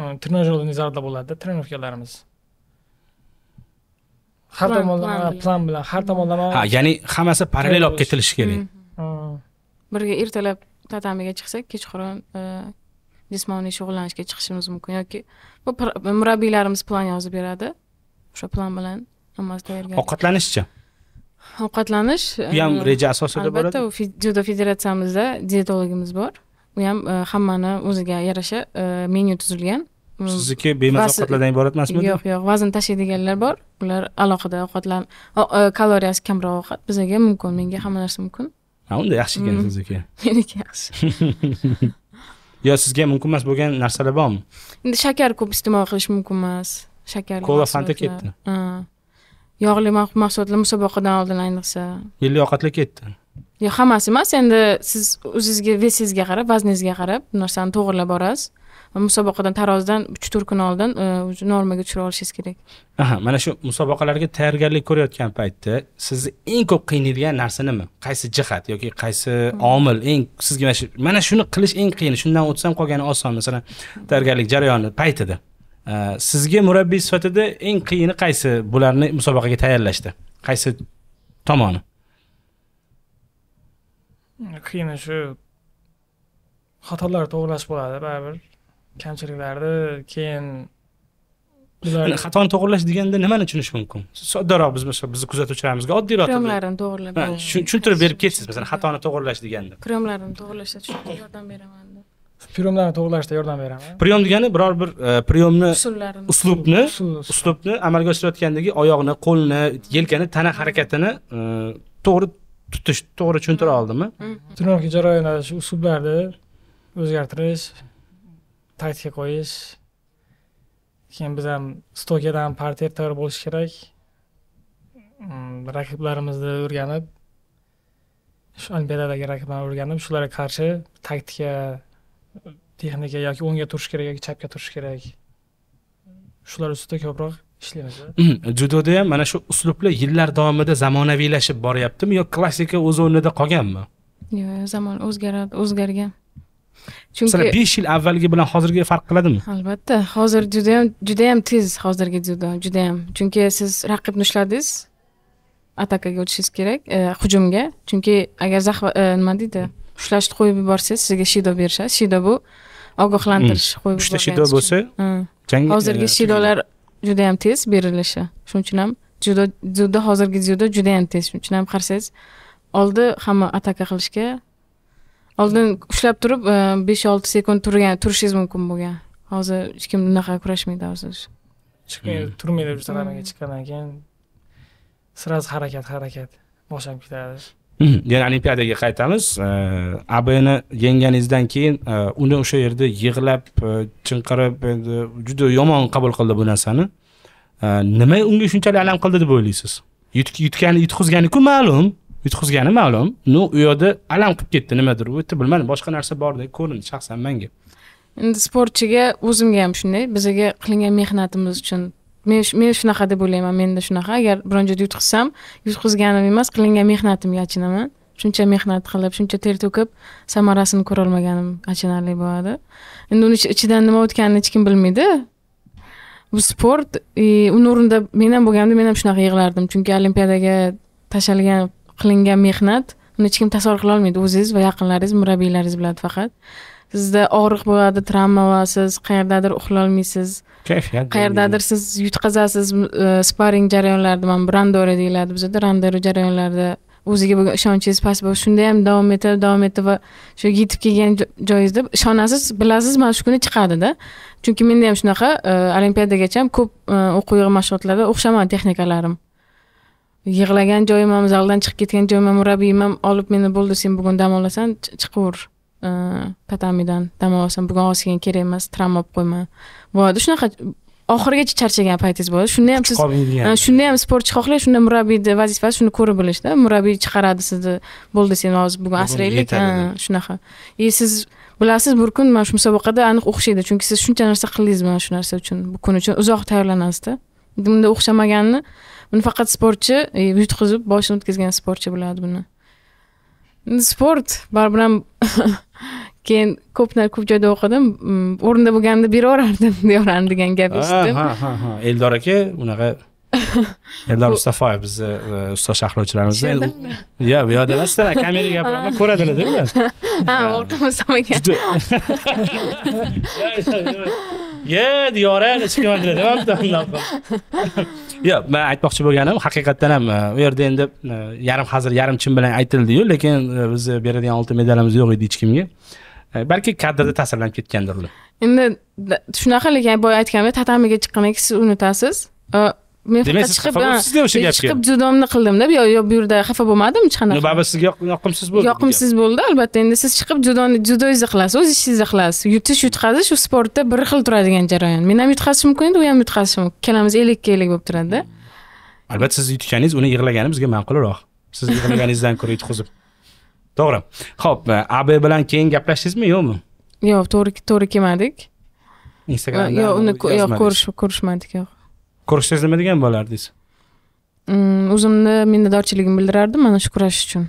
e, trenajyorli zalda bo'ladida trenovkalarimiz har tomonlama plan bilan har tomonlama ha ya'ni hammasi parallel olib ketilishi mm-hmm. kerak birga ertalab tatamiga chiqsak kechqurun e, jismoniy shug'ullanishga chiqishimiz mumkin yoki bu murabbiylarimiz plan yozib beradi o'sha plan bilan hammasi tayyorgarlik ovqatlanishchi ovqatlanish u ham ehm, reja asosida bo'ladi albatta u dzyudo federatsiyamizda diyetologimiz bor u ham e, hammani o'ziga yarasha e, menyu tuzilgan mm. sizniki bemaza ovqatlardan iborat emasmi yo'q yo'q vazn tashlaydiganlar bor ular alohida ovqatlan e, kaloriyasi kamroq ovqat bizaga mumkin menga hamma narsa mumkin ha unda yaxshi ekan mm. sizniki meniki yaxshi yo sizga mumkin emas bo'lgan narsalar bormi endi shakar ko'p iste'mol qilish mumkin emas shakar kola fanta ketdi yog'li mahsulotlar musobaqadan oldin ayniqsa milliy ovqatlar ketdi yo'q hammasi emas endi siz o'zingizga vesingizga qarab vazningizga qarab bu narsani to'g'irlab borasiz musobaqadan tarozidan uch to'rt kun oldin e, normaga tushirib olishingiz kerak aha mana shu musobaqalarga tayyorgarlik ko'rayotgan paytda sizni eng ko'p qiynaydigan narsa nima qaysi jihat yoki qaysi hmm. omil eng sizga mana shuni qilish eng qiyini shundan o'tsam qolgani oson masalan tayyorgarlik jarayoni paytida sizga murabbiy sifatida eng qiyini qaysi bularni musobaqaga tayyorlashda qaysi tomoni qiyini shu xatolar to'g'irlash bo'ladi baribir kamchiliklarni keyin xatoni to'g'irlash deganda nimani tushunish mumkin soddaroq biz masalan bizni kuzatuvchilarimizga oddiyroq kremlarini to'g'irlab tushuntirib berib ketsiz masalan xatoni to'g'irlash deganda kremlarni to'g'irlashda yordam beraman priyomlarni to'g'irlashda yordam beraman priyom degani biror bir e, priyomni usullarini uslubni uslubni amalga oshirayotgandagi oyoqni qo'lni yelkani tana harakatini e, to'g'ri tutish to'g'ri tushuntira oldimmi тренировка jarayonida shu uslublarni o'zgartirish taktika qo'yish keyin biz ham stokada ham parter tayyor bo'lish kerak mm, raqiblarimizni o'rganib shu olimpiadadagi raqiblarni o'rganib shularga qarshi taktika texnika yoki o'ngga turish kerak yoki chapga turish kerak shular ustida ko'proq ishlaymiz judoda ham mana shu uslublar yillar davomida zamonaviylashib boryaptimi yo klassika o'z o'rnida qolganmi yo'q zamon o'zgaradi o'zgargan chunki masalan besh yil avvalgi bilan hozirgi farq qiladimi albatta hozir judayam judayam tez hozirgi judo judayam chunki siz raqibni ushladingiz atakaga o'tishingiz kerak e, hujumga chunki agar e, nima deydi ushlashni qo'yib yuborsangiz sizga shido berishadi shido bu ogohlantirish hmm. qo'yib uchta shido bo'lsa hozirgi e, shidolar juda yam tez berilishi shuning uchun ham juda juda hozirgi judo juda yam tez shuning uchun ham qarasangiz oldi hamma ataka qilishga oldin ushlab turib e, besh olti sekund turgan turishingiz mumkin bo'lgan hozir hech kim unaqa kurashmaydi hozir hmm. turmaydi hmm. juda nimaga chiqqandan keyin сразу harakat harakat boshlanib ketadi Mhm. yana olimpiadaga qaytamiz abni yengganingizdan keyin e, uni o'sha yerda yig'lab e, chinqirib endi juda yomon qabul qildi bu narsani e, nima unga shunchalik alam qildi deb o'ylaysiz yutgani yutqizganiku ma'lum yutqizgani ma'lum ну u yoqda alam qilib ketdi nimadir u yerda bilmadim boshqa narsa bordek ko'rindi shaxsan manga endi sportchiga o'zimga ham shunday bizaga qilingan mehnatimiz uchun men men shunaqa deb o'ylayman menda shunaqa agar biron joyda yutqizsam yutqizganim emas qilingan mehnatimga achinaman shuncha mehnat qilib shuncha ter to'kib samarasini ko'rolmaganim achinarli bo'ladi endi uni ichidan nima o'tganini hech kim bilmaydi bu sport и uni o'rnida men ham bo'lganimda men ham shunaqa yig'lardim chunki olimpiadaga tashlangan qilingan mehnat uni hech kim tasavvur olmaydi o'zingiz va yaqinlaringiz murabbiylaringiz biladi faqat sizda og'riq bo'ladi travma va siz qayerdadir uxlolmaysiz kayfiyat qayerdadir siz yutqazasiz e, sparing jarayonlarida mana randori deyiladi bizada randori jarayonlarida o'ziga bo'lgan ishonchingiz past bo'lib shunda ham davom etib davom etib va shu yetib kelgan joyingizda ishonasiz bilasiz mana shu kuni chiqadida chunki menda ham shunaqa e, olimpiadagacha ham ko'p e, o'quv yig'i mashg'ulotlarda o'xshaman texnikalarim yig'lagan joyim ham zaldan chiqib ketgan joyim ham murabbiyim ham olib meni bo'ldi sen bugun dam olasan chiqaver patamidan dam olsam bugun oz kerak emas tram olib qo'yma bo'ladi shunaqa oxirigacha charchagan paytingiz bo'ladi shunda ham siz shunda ham sportchi xohlaydi shunda murabbiyni vazifasi shuni ko'rib bilishda murabbiy chiqaradi sizni bo'ldi sen hozir bugun asraylik shunaqa и e, siz bilasiz bir kun mana shu musobaqada aniq o'xshaydi chunki siz shuncha narsa qildingiz mana shu narsa uchun bu kun uchun uzoq tayyorlanasizda bunda o'xshamaganini buni faqat sportchi e, yutqizib boshini o'tkazgan sportchi biladi buni sport baribir ham keyin ko'p ko'p joyda o'qidim mm, o'rnida bo'lganimda beraverardim deyaverardim degan gap eshitdim ha ha ha eldor aka unaqa eldor mustafoyev bizni e, ustoz sharhlovchilarimiz yo bu yoqda emasda kameraga gapiraman ko'radilarda ular ha orqamizda ekan ye diyora yo'q man aytmoqchi bo'lganim haqiqatdan ham e, u yerda endi e, yarim hazil yarim chin bilan aytildiyu lekin bizni beradigan oltin medalimiz yo'q edi hech kimga balki kadrda ta'sirlanib ketgandir ular endi shunaqa lekin boya aytganimdek tatamiga keyin siz unutasiz men demak siz chiqib judomni qildimda yo bu yerda xafa bo'lmadim hech qanaqa baribir sizga yoqimsiz bo'ldi yoqimsiz bo'ldi albatta endi siz chiqib judoni judoyingizni qilasiz o'z ishingizni qilasiz yutish yutqazish u sportda bir xil turadigan jarayon men ham yutqazishim mumkin edi u ham yutqazishi mumkin ikkalamiz ellikka ellik bo'lib turadida albatta siz yutganingiz uni yig'lagani bizga ma'qulroq siz yig'laganingizdan ko'ra yutqizib to'g'ri ho'p e, ab bilan keyin gaplashdingizmi yo'qmi yo'q to'g'ri to'g'ri kelmadik instagramda yo'q uni yo'q ko'rish ko'rishmadik yo'q ko'rishsangiz nima degan bo'lardingiz mm, o'zimni minnatdorchiligim bildirardim mana shu kurash uchun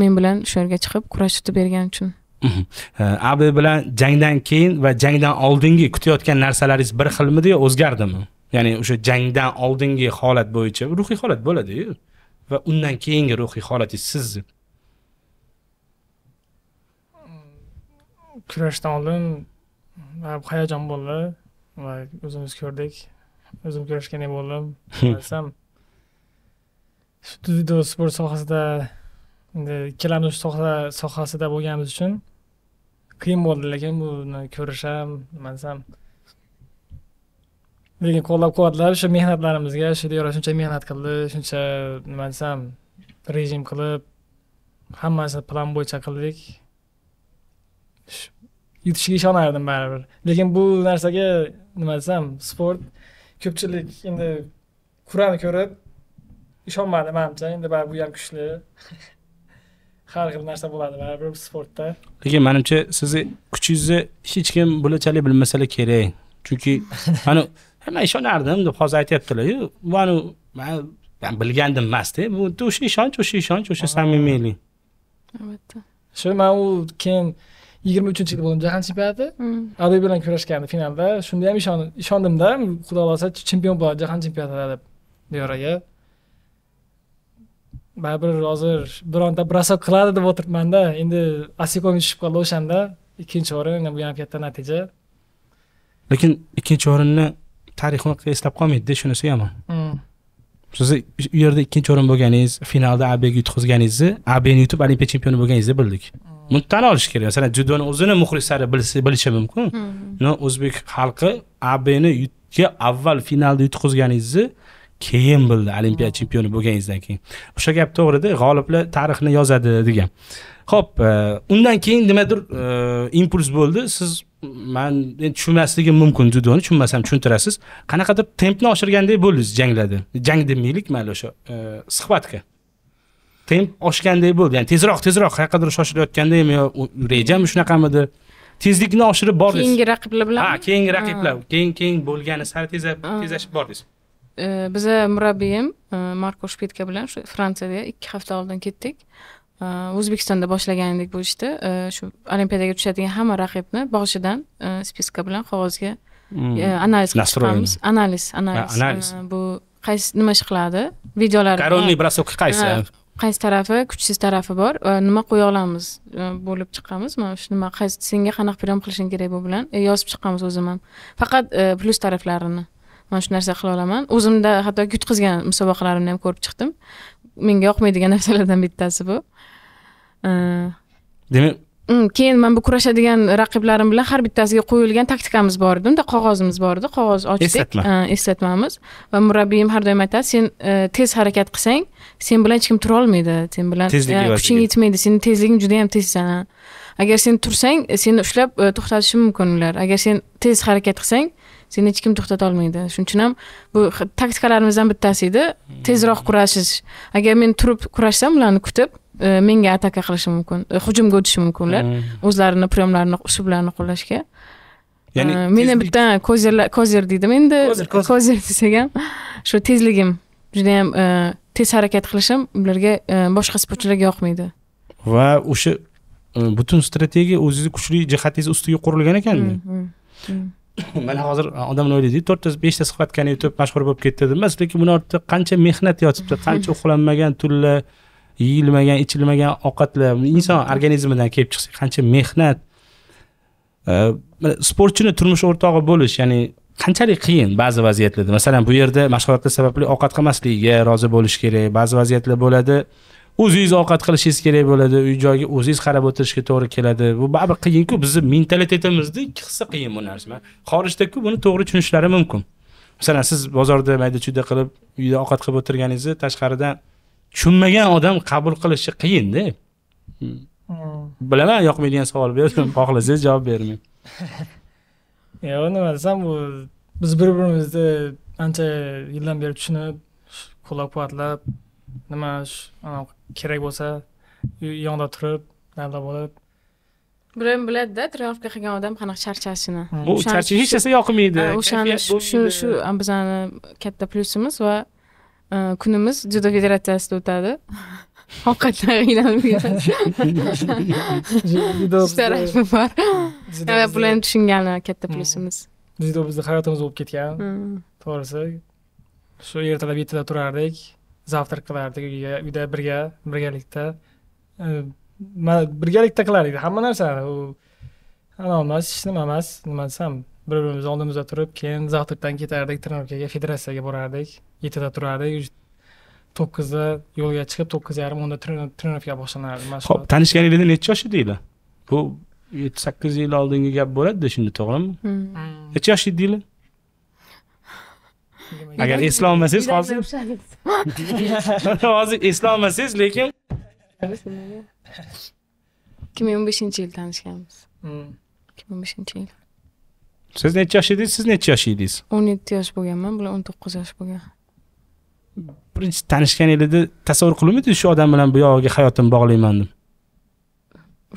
men bilan shu yerga chiqib kurash tutib bergani uchun mhm. e, abi bilan jangdan keyin va jangdan oldingi kutayotgan narsalaringiz bir xilmidi yo o'zgardimi ya'ni o'sha jangdan oldingi holat bo'yicha ruhiy holat bo'ladiyu va undan keyingi ruhiy holatingiz siz kurashdan oldin hayajon bo'ldi va o'zimiz ko'rdik o'zim kurashgandek bo'ldim desam dzyudo sport sohasida endi ikkalamiz shu sohasida bo'lganimiz uchun qiyin bo'ldi lekin buni ko'rish ham nima desam lekin qo'llab quvvatlab o'sha mehnatlarimizga shu yerda shuncha mehnat qildi shuncha nima desam rejim qilib hammasini plan bo'yicha qildik yutishiga ishonardim baribir lekin bu narsaga nima desam sport ko'pchilik endi kurani ko'rib ishonmadi manimcha endi baribir bu ham kuchli har xil narsa bo'ladi baribir sportda lekin manimcha sizni kuchingizni hech kim bo'lachalik bilmasalar kerak chunki ani man ishonardim deb hozir aytyaptilaryu bu anavi man bilgandim emasda bu o'sha ishonch o'sha ishonch o'sha samimiylik albatta shu man u keyin yigirma uchinchi yil bo'ldim jahon chempionati mm. adoy bilan kurashgandi finalda shunda ham ishondimda xudo xohlasa chempion bo'ladi jahon chempionatida deb diyor aka baribir hozir bironta brosok qiladi deb o'tiribmanda endi asikomga tushib qoldi o'shanda ikkinchi o'rin bu ham katta natija lekin ikkinchi o'rinni tarix unaqa eslab qolmaydida shunisi yomon mm. siz u yerda ikkinchi o'rin bo'lganingiz finalda abega yutqazganingizni abni yutib olimpiya chempioni bo'lganingizni bildik buni olish kerak masalan judoni o'zini muxlislari bilishi mumkin hmm. o'zbek xalqi abni ga avval finalda yutqizganingizni keyin bildi olimpiya hmm. chempioni bo'lganingizdan keyin o'sha gap to'g'rida g'oliblar tarixni yozadi degan ho'p e, undan keyin nimadir e, impuls bo'ldi siz man tushunmasligim mumkin judoni tushunmasam tushuntirasiz qanaqadir tempni oshirgandek bo'ldingiz janglarda jang demaylik mayli o'sha e, suhbatga temp oshganday bo'ldi ya'ni tezroq tezroq qayerqadir shoshilayotgandaymi yo rejami shunaqamidi tezlikni oshirib bordingiz keyingi raqiblar bilan ha keyingi raqiblar keyin keyin bo'lgani sari tezlashib bordingiz biza murabbiyim e, marko shpitka bilan shu fransiyada ikki hafta oldin ketdik o'zbekistonda boshlagan edik bu ishni shu olimpiadaga tushadigan hamma raqibni boshidan e, spiska bilan qog'ozga hmm. e, analiz chiqamiz analiz analiz bu qaysi nima ish qiladi videolar коронный бросок qaysi qaysi tarafi kuchsiz tarafi bor va nima qo'ya olamiz e, bo'lib chiqamiz mana shu nima qaysi senga qanaqa priom qilishing kerak bu bilan e, yozib chiqqanmiz o'zim ham faqat e, plyus taraflarini mana shu narsa qila olaman o'zimda hattoki yutqizgan musobaqalarimni ham ko'rib chiqdim menga yoqmaydigan narsalardan bittasi bu demak keyin man bu kurashadigan raqiblarim bilan har bittasiga qo'yilgan taktikamiz bor edi unda qog'ozimiz bor edi qog'oz ochdik eslatmamiz va murabbiyim har doim aytadi sen e, tez harakat qilsang sen bilan hech kim turolmaydi sen bilan e, kuching yetmaydi seni tezliging juda yam tezsan agar sen tursang e, seni ushlab to'xtatishi mumkin ular agar sen tez harakat qilsang seni hech kim to'xtata olmaydi shuning uchun ham bu taktikalarimizdan bittasi edi hmm. tezroq kurashish agar men turib kurashsam ularni kutib Э, menga ataka qilishi mumkin э, hujumga o'tishi mumkinlar mm. o'zlarini priyomlarini usullarini qo'llashga ya'ni meni bitta kozerlar kozer deydimi endi kozer desak ham shu tezligim judayam e, tez harakat qilishim ularga e, boshqa sportchilarga yoqmaydi va o'sha e, butun strategiya o'zingizni kuchli jihatingiz ustiga qurilgan ekanda mm-hmm. mm-hmm. mana hozir odamlar o'ylaydi to'rtta beshta suhbat kani yutib mashhur bo'lib ketdi emas lekin buni ortida qancha mehnat yotibdi qancha uxlanmagan tunlar yeyilmagan ichilmagan ovqatlar inson organizmidan kelib chiqsa qancha mehnat sportchini turmush o'rtog'i bo'lish ya'ni qanchalik qiyin ba'zi vaziyatlarda masalan bu yerda mashg'ulotlar sababli ovqat qilmasligiga rozi bo'lish kerak ba'zi vaziyatlar bo'ladi o'zingiz ovqat qilishingiz kerak bo'ladi uy joyga o'zingiz qarab o'tirishga to'g'ri keladi bu baribir qiyinku bizni mentalitetimizda ikki hissa qiyin bu narsa xorijdaku buni to'g'ri tushunishlari mumkin masalan siz bozorda mayda chuyda qilib uyda ovqat qilib o'tirganingizni tashqaridan tushunmagan odam qabul qilishi qiyinda hmm. bilaman yoqmaydigan savol berdim xohlasangiz javob bermang yo'q nima desam bu biz bir birimizni ancha yildan beri tushunib qo'llab quvvatlab nima kerak bo'lsa yonida turib navlar bo'lib bilan biladida тренировка qilgan odam qanaqa charchashini bu charchash hech narsa yoqmaydi o'shani shu shu bizani katta plyusimiz va kunimiz dzyudo federatsiyasida o'tadi ovqatlar qiynalib shu bor bularni tushungani katta hmm. plyusimiz dzyudo bizni hayotimiz bo'lib ketgan hmm. to'g'risi shu ertalab yettida turardik zavtrak qilardik uyga uyda birga birgalikda birgalikda qilardik hamma narsani u anov emas hech nima emas nima desam bir birimizni oldimizda turib keyin завтракdan ketardik trenovkaga federatsiyaga borardik yettida turardik to'qqizda yo'lga chiqib to'qqiz yarim o'nda trenovka boshlanardi ho'p tanishganinglarda necha yosh edinglar bu yetti sakkiz yil oldingi gap bo'ladida shunda to'g'rimi hmm. necha yosh edinglar agar eslolmasangiz hozir hozir eslolmasangiz lekin ikki ming o'n beshinchi yil tanishganmiz ikki hmm. ming o'n beshinchi yil siz nechi yosh edingiz siz nechi yosh edingiz o'n yetti yosh bo'lganman bular o'n to'qqiz yosh bo'lgan birinchi tanishganinglarda tasavvur qilganmidingiz shu odam bilan bu yog'iga hayotimni bog'layman deb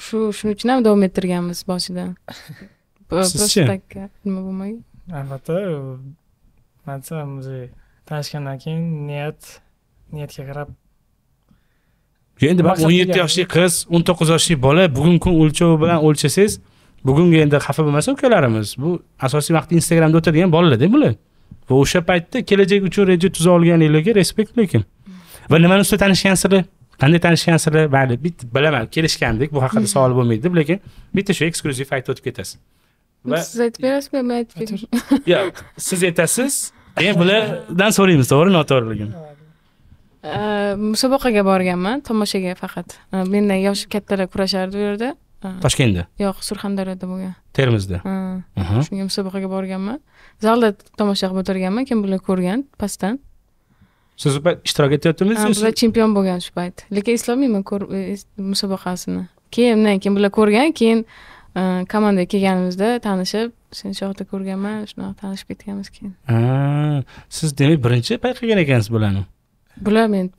shu shuning uchun ham davom ettirganmiz boshidan nima bo'lmagan albatta nima desam tanishgandan keyin niyat niyatga qarab endi o'n yetti yoshli qiz o'n to'qqiz yoshli bola bugungi kun o'lchovi bilan o'lchasangiz bugungi endi xafa bo'lmasa ukalarimiz bu asosiy vaqt instagramda o'tadigan bolalarda bular va o'sha paytda kelajak uchun reja tuza olganinglarga respekt lekin va nimani ustida sizlar qanday sizlar mayli bitta bilaman kelishgandik bu haqida savol bo'lmaydi deb lekin bitta shu eksklyuziv aytib o'tib ketasiz va siz aytib berasizmi men aytib beraman yo'q siz aytasiz keyin bulardan so'raymiz to'g'ri noto'g'riligini musobaqaga borganman tomoshaga faqat mendan yoshi kattalar kurashardi u yerda toshkentda yo'q surxondaryoda bo'lgan termizda shunga musobaqaga borganman zalda tomosha qilib o'tirganman keyin bular ko'rgan pastdan siz ishtirok etyaptimiz bular chempion bo'lgan shu payt lekin eslolmayman e, musobaqasini keyin undan keyin bular ko'rgan keyin e, komandaga kelganimizda tanishib seni yoqda ko'rganman shunaqa tanishib ketganmiz keyin siz demak birinchi payqagan ekansiz bularni bular ah. mm.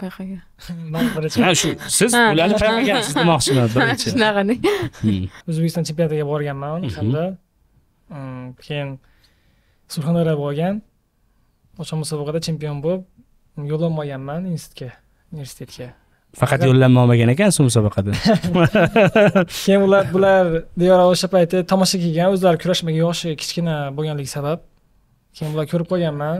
mhm. men payqagan shu siz ularni payqagansiz demoqchiman birinchi shunaqani o'zbekiston chempionatiga borganman hamda keyin surxondaryoga borgan o'sha musobaqada chempion bo'lib yo'llanma olganman institutga universitetga faqat yo'llanma olmagan ekansiz musobaqada keyin ular bular Diyora o'sha payti tomosha kelgan o'zlari kurashmaga yoshi kichkina bo'lganligi sabab keyin bular ko'rib qolganman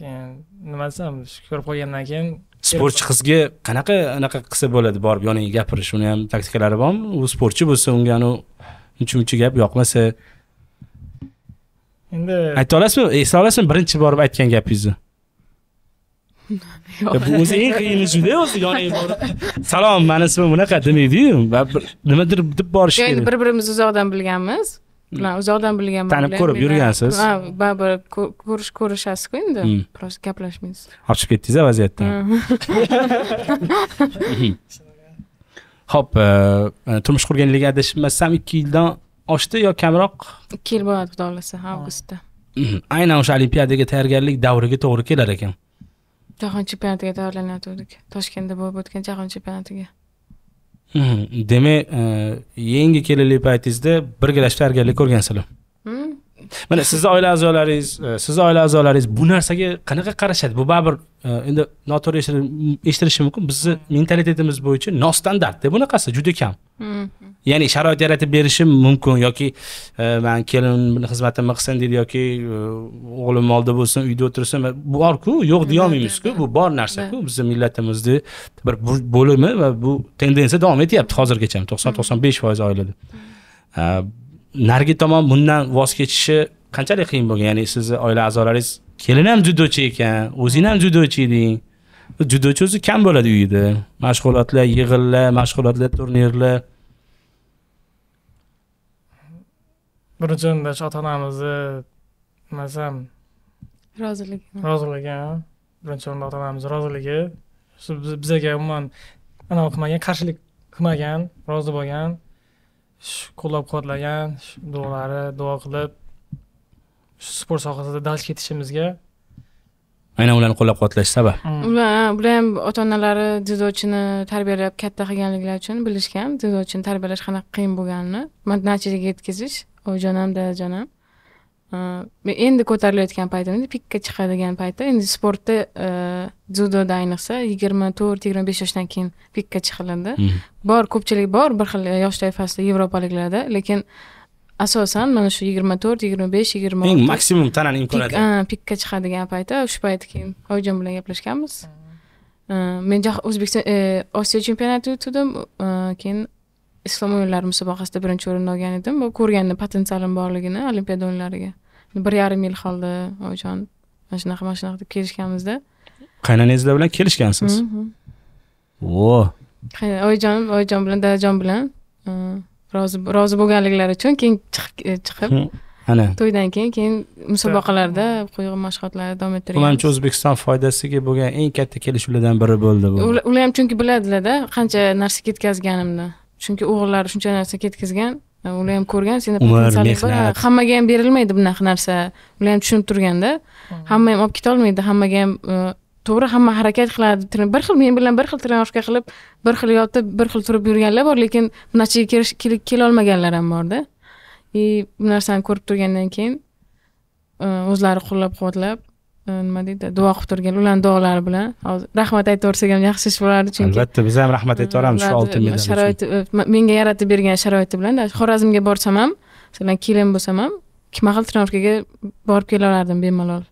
keyin nima desam shu ko'rib qolgandan keyin sportchi qizga qanaqa anaqa qilsa bo'ladi borib yoniga gapirish uni ham taktikalari bormi u sportchi bo'lsa unga anavi uncha muncha gap yoqmasa endi ayta olasizmi eslay olasizmi birinchi borib aytgan gapingizni e, bu o'zi eng qiyini juda o'zi yoningga borib salom mani ismim bunaqa demaydiyu nimadir deb borish kerak bir birimizni uzoqdan bilganmiz man uzoqdan bilganman tanib ko'rib yurgansiz baribir ko'rish ko'rishasizku ku endi просто gaplashmaysiz ochib ketdingiz vaziyatdan ho'p turmush qurganligiga adashmasam ikki yildan oshdi yo kamroq ikki yil bo'ladi xudo xohlasa avgustda aynan o'sha olimpiadaga tayyorgarlik davriga to'g'ri kelar ekan jahon chempionatiga tayyorlanayotgandik toshkentda bo'lib o'tgan jahon chempionatiga demak e, yangi kelinlik paytingizda birgalashib tayyorgarlik ko'rgansizlar mana sizni oila a'zolaringiz e, sizni oila a'zolaringiz bu narsaga qanaqa qarashadi bu baribir e, endi noto'g'ri eshitilishi mumkin bizni mentalitetimiz bo'yicha nostandardda bunaqasi juda kam mm-hmm. ya'ni sharoit yaratib berishim mumkin yoki e, man kelin buni xizmatimni qilsin deydi yoki o'g'lim oldi bo'lsin uyda o'tirsin borku yo'q deyolmaymizku bu bor narsaku bizni millatimizni bir bo'limi va bu tendensiya davom etyapti hozirgacha mm-hmm. to'qson to'qson besh foiz oilada mm-hmm. narigi tomon bundan voz kechishi qanchalik qiyin bo'lgan ya'ni sizni oila a'zolaringiz kelin ham dzyudochi ekan o'zing ham dzyudochi eding dzyudochi o'zi kam bo'ladi uyda mashg'ulotlar yig'inlar mashg'ulotlar turnirlar bir jundash ota onamizni nima desam roziligi roziligi birinchi o'rinda ota onamizni roziligi bizaga umuman anaqa qilmagan qarshilik qilmagan rozi bo'lgan qo'llab quvvatlagan duolari duo qilib sport sohasida dars ketishimizga aynan ularni qo'llab quvvatlash sabab ular mm. bular ham ota onalari dzyudochini tarbiyalab katta qilganliklari uchun bilishgan dzyudochini tarbiyalash qanaqa qiyin bo'lganini natijada yetkazish oyijon ham dadajon ham men э, endi ko'tarilayotgan paytim endi pikka chiqadigan paytda endi sportda dzyudoda э, ayniqsa yigirma to'rt yigirma besh yoshdan keyin pikka chiqiladi bor ko'pchilik bor bir xil э, yosh toifasida yevropaliklarda lekin asosan mana shu yigirma to'rt yigirma besh yigirma eng maksimum tanani imkoniyati pikka chiqadigan paytda o'sha payt keyin oyijon bilan gaplashganmiz men o'zbekiston osiyo chempionatida yutdim keyin islom o'yinlari musobaqasida birinchi o'rinni olgan edim va ko'rgandim potensialim borligini olimpiada o'yinlariga bir yarim yil qoldi oyijon mana shunaqa mana shunaqa deb kelishganmizda qaynonangizlar bilan kelishgansiz mm-hmm. o oyijonim oyijon bilan dadajon bilan e, rozi rozi bo'lganliklari uchun keyin chiqib e, hmm, ana to'ydan keyin keyin musobaqalarda qo'yg'in mashg'ulotlarni davom ettirgan manimcha o'zbekiston foydasiga bo'lgan eng katta kelishuvlardan biri bo'ldi bu ular ham chunki biladilarda qancha narsa ketkazganimni chunki o'g'illari shuncha narsa ketkazgan e, ular ham ko'rgan seni potensialing hammaga ham berilmaydi bunaqa narsa ular ham tushunib turganda hmm. hamma ham olib ketolmaydi hammaga ham e, to'g'ri hamma harakat qiladi bir xil men bilan bir xil тренировка qilib bir xil yotib bir xil turib yurganlar bor lekin bu narsaga kelolmaganlar ham borda и bu narsani ko'rib turgandan keyin e, o'zlari qo'llab quvvatlab Э, nima deydi duo qilib turgan ularni duolari bilan hozir rahmat aytaversak ham yaxshi ish bo'lardi chunki albatta biz ham rahmat aytamiz shu oltin medal sharoiti e, menga yaratib bergan sharoiti bilan даже xorazmga borsam ham masalan kelin bo'lsam ham mahal trenirovkaga borib kelaverardim bemalol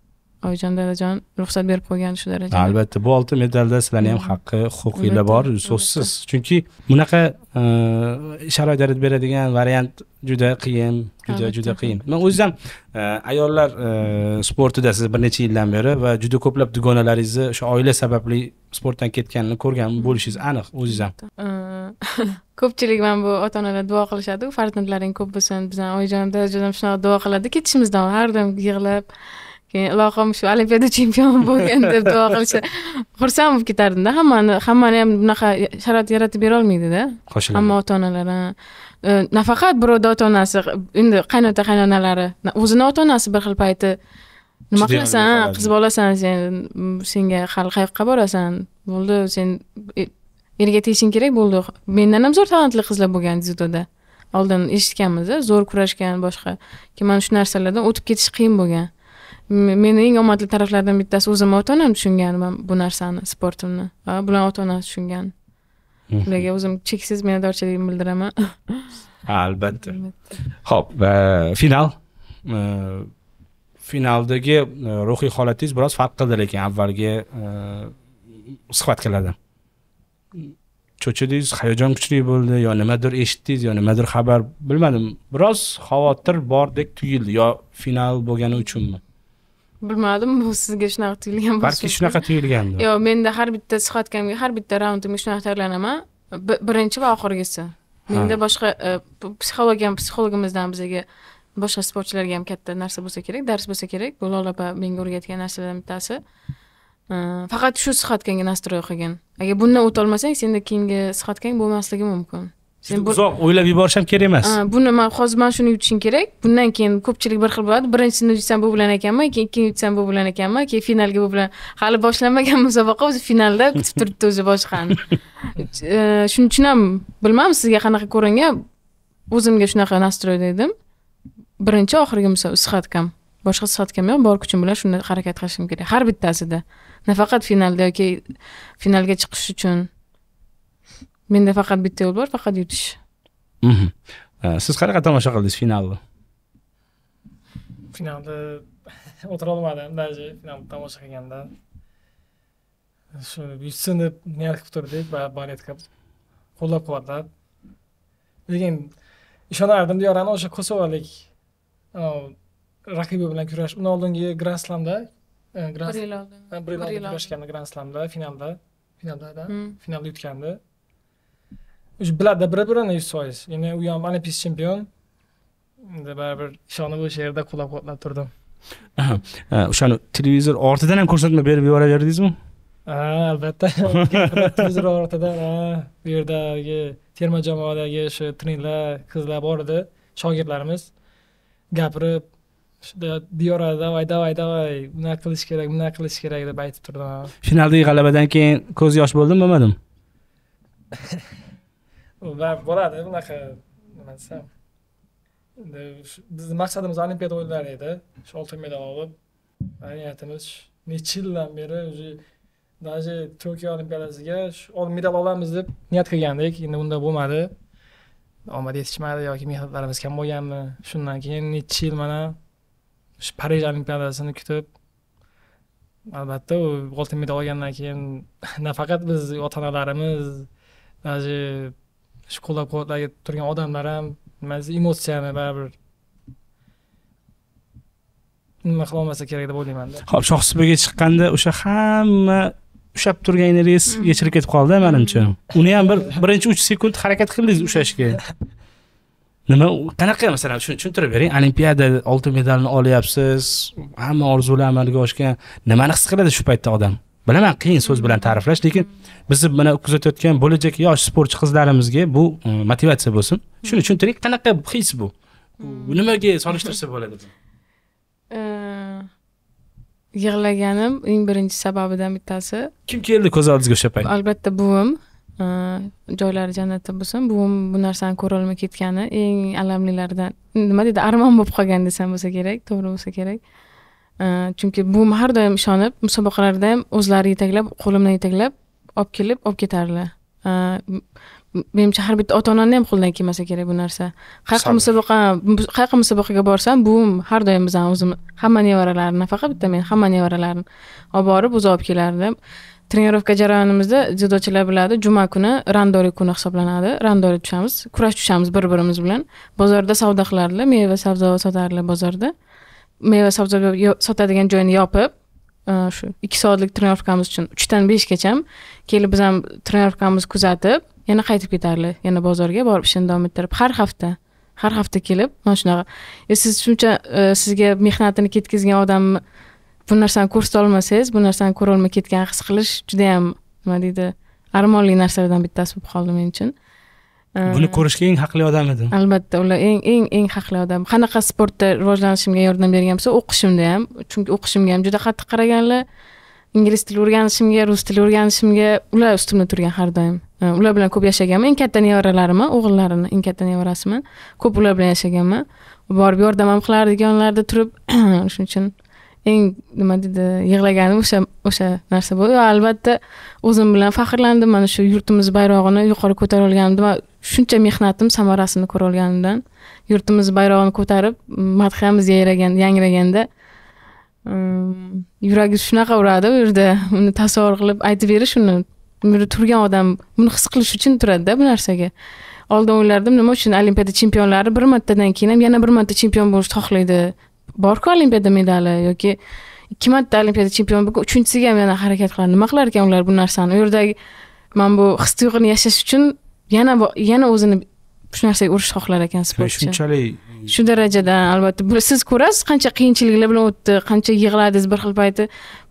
oyijon dadajon ruxsat berib qo'ygan shu darajada albatta bu oltin medalda sizlarni ham hmm. haqqi huquqinglar bor so'zsiz chunki bunaqa e, sharoit yaratib beradigan variant juda qiyin juda juda qiyin man o'zim ham e, ayollar e, sportida siz bir necha yildan beri va juda ko'plab dugonalaringizni o'sha oila sababli sportdan ketganini ko'rgan hmm. bo'lishingiz aniq o'zingiz ham ko'pchilik mana bu ota onalar duo qilishadi farzandlaring ko'p bo'lsin bizani oyijonim dadajonim shunaqa duo qiladi ketishimizdan har doim yig'lab keyin ilohim shu olimpiada chempioni bo'lgin deb duo qilishsa xursand bo'lib ketardimda hammani hammani ham bunaqa sharoit yaratib berolmaydida hamma ota onalar e, nafaqat birovni ota onasi endi qaynota qaynonalari o'zini ota onasi bir xil payti nima qilasan qiz bolasan sen senga hali qayoqqa borasan bo'ldi sen e, erga tegishing kerak bo'ldi mendan ham zo'r talantli qizlar bo'lgan dzyudoda oldin eshitganmiz zo'r kurashgan boshqa keyin mana shu narsalardan o'tib ketish qiyin bo'lgan meni eng omadli taraflardan bittasi o'zim ota onam tushungan bu narsani sportimni bular ota ona tushungan mhm. ularga o'zim cheksiz minnatdorchiligimni bildiraman albatta ho'p final finaldagi e, ruhiy holatingiz biroz farq qildi lekin avvalgi e, suhbatkalardan cho'chidingiz hayajon kuchli bo'ldi yo nimadir eshitdingiz yo nimadir xabar bilmadim biroz xavotir bordek tuyuldi yo final bo'lgani uchunmi bilmadim bu sizga shunaqa tuyulgan balki shunaqa tuyulgandir yo'q menda har bitta sihatkamga har bitta raundimga shunaqa tayyorlanaman birinchi va oxirgisi menda boshqa e, psixologiyam psixologimizdan bizaga boshqa sportchilarga ham katta narsa bo'lsa kerak dars bo'lsa kerak bu lola opa menga o'rgatgan narsalardan bittasi e, faqat shu sihatkangga настрой qilgin agar bundan o'tolmasang senda keyingi sihatkang bo'lmasligi mumkin sen uzoq o'ylab yuborish ham kerak emas buni man hozir mana shuni yutishing kerak bundan keyin ko'pchilik bir xil bo'ladi birinchisini yutsam bu bilan ekanman keyin ikkini yutsam bu bilan ekanman keyin finalga bu bilan hali boshlanmagan musobaqa o'zi finalda kutib turibdi o'zi boshqani shuning uchun ham bilmadim sizga qanaqa ko'ringan o'zimga shunaqa nastroyda edim birinchi oxirgi sihatkam boshqa sixatkam yo'q bor kuchim bilan shunday harakat qilishim kerak har bittasida nafaqat finalda yoki finalga chiqish uchun menda faqat bitta yo'l bor faqat yutish mhm. siz qanaqa tomosha qildingiz finalni finalda o'tira olmadim даже finalni tomosha qilganda shu yutsin deb niyat qilib turdik balet qilib qo'llab quvvatlab lekin ishonardim diyorani o'sha kosovalik raqibi bilan kurash undan oldingi grand slamda e, bir yil oldin bir yil oldin kurashgandi grand slamda finalda finalda hmm. finalda yutgandi уже biladi bir birini yuz foiz ya'ni u ham olimpiya chempion endi baribir ishonib o'sha yerda qo'llab quvvatlab turdim o'shani e, televizor ortidan ham ko'rsatma berib yuboraverdingizmi ha albatta televizor ortidan ha bu yerdagi terma jamoadagi o'sha trenerlar qizlar bor edi shogirdlarimiz gapirib shunda diyora davay davay davay bunaqa qilish kerak bunaqa qilish kerak deb aytib turdim finaldagi g'alabadan keyin ko'z yosh bo'ldimi bo'lmadimi bo'ladi unaqa nima desam bizni maqsadimiz olimpiada o'yinlari edi shu oltin medal olib niyatimiz necha yildan beri уже даже tokio olimpiadasiga shu medal olamiz deb niyat qilgandik endi unda bo'lmadi omad yetishmadi yoki mehnatlarimiz kam bo'lganmi shundan keyin necha yil mana shu parij olimpiadasini kutib albatta u oltin medal olgandan keyin nafaqat biz ota onalarimiz даже shu qo'llab quvvatlaydi turgan odamlar ham nima desa emotsiyani baribir nima qila olmasa kerak deb o'ylaymanda hop shohsupaga chiqqanda o'sha hamma ushlab turgan energiyangiz yechilib ketib qoldida manimcha uni ham bir birinchi uch sekund harakat qildingiz ushlashga nima qanaqa masalan tushuntirib bering olimpiada oltin medalni olyapsiz hamma orzular amalga oshgan nimani his qiladi shu paytda odam bilaman qiyin so'z bilan ta'riflash lekin bizni mana kuzatayotgan bo'lajak yosh sportchi qizlarimizga bu e, motivatsiya bo'lsin shuni tushuntiring qanaqa his bu nimaga solishtirsa bo'ladi e, yig'laganim eng birinchi sababidan bittasi kim keldi ko'z oldingizga o'sha payt albatta buvim e, joylari jannatda bo'lsin buvim bu narsani ko'rolmay ketgani eng alamlilaridan nima deydi armon bo'lib qolgan desam bo'lsa kerak to'g'ri bo'lsa kerak chunki buvim har doim ishonib musobaqalarda ham o'zlari yetaklab qo'limdan yetaklab olib kelib olib ketardilar menimcha har bitta ota onani ham qo'lidan kelmasa kerak bu narsa har musobaqa qayerqa musobaqaga borsam buvim har doim bizani o'zim hamma nevaralarini nafaqat bitta men hamma nevaralarini olib borib o'zi olib kelardi trenirovka jarayonimizda dzyudochilar biladi juma kuni randori kuni hisoblanadi randori tushamiz kurash tushamiz bir birimiz bilan bozorda savdo qilardilar meva sabzavot sotardilar bozorda meva sabzavot sotadigan joyni yopib e, shu ikki soatlik trenirovkamiz uchun uchdan beshgacha kelib biz ham trenirovkamizni kuzatib yana qaytib ketarli yana bozorga borib ishini davom ettirib har hafta har hafta kelib mana shunaqa e, siz shuncha e, sizga mehnatini ketkazgan odamni bu narsani ko'rsata olmasangiz bu narsani ko'rolmay ketgan his qilish judayam nima deydi armonli narsalardan bittasi bo'lib qoldi men uchun buni ko'rishga eng haqli odam edim albatta ular eng eng eng haqli odam qanaqa sportda rivojlanishimga yordam bergan bo'lsa o'qishimda ham chunki o'qishimga ham juda qattiq qaraganlar ingliz tili o'rganishimga rus tili o'rganishimga ular ustimda turgan har doim ular bilan ko'p yashaganman eng katta nevaralarimni o'g'illarini eng katta nevarasiman ko'p ular bilan yashaganman borib yordam ham qilardik yonlarida turib shuning uchun eng nima deydi yig'laganim o'sha o'sha narsa bo'ldi albatta o'zim bilan faxrlandim mana shu yurtimiz bayrog'ini yuqori ko'tara va shuncha mehnatim samarasini ko'ra olganimdan yurtimiz bayrog'ini ko'tarib madhiyamiz yayragan yangraganda yuragi shunaqa uradi u yerda uni tasavvur qilib aytib berish uni turgan odam buni his qilish uchun turadida bu narsaga oldin o'ylardim nima uchun olimpiada chempionlari bir martadan keyin ham yana bir marta chempion bo'lishni xohlaydi borku olimpiada medali yoki ikki marta olimpiada chempioni bo'lgan uchinchisiga ham yana harakat qiladi nima qilar ekan ular bu narsani u yerdagi mana bu his tuyg'uni yashash uchun yana yana o'zini shu narsaga urish xohlar ekan sportchi shunchalik shu darajada albatta siz ko'rasiz qancha qiyinchiliklar bilan o'tdi qancha yig'ladingiz bir xil payti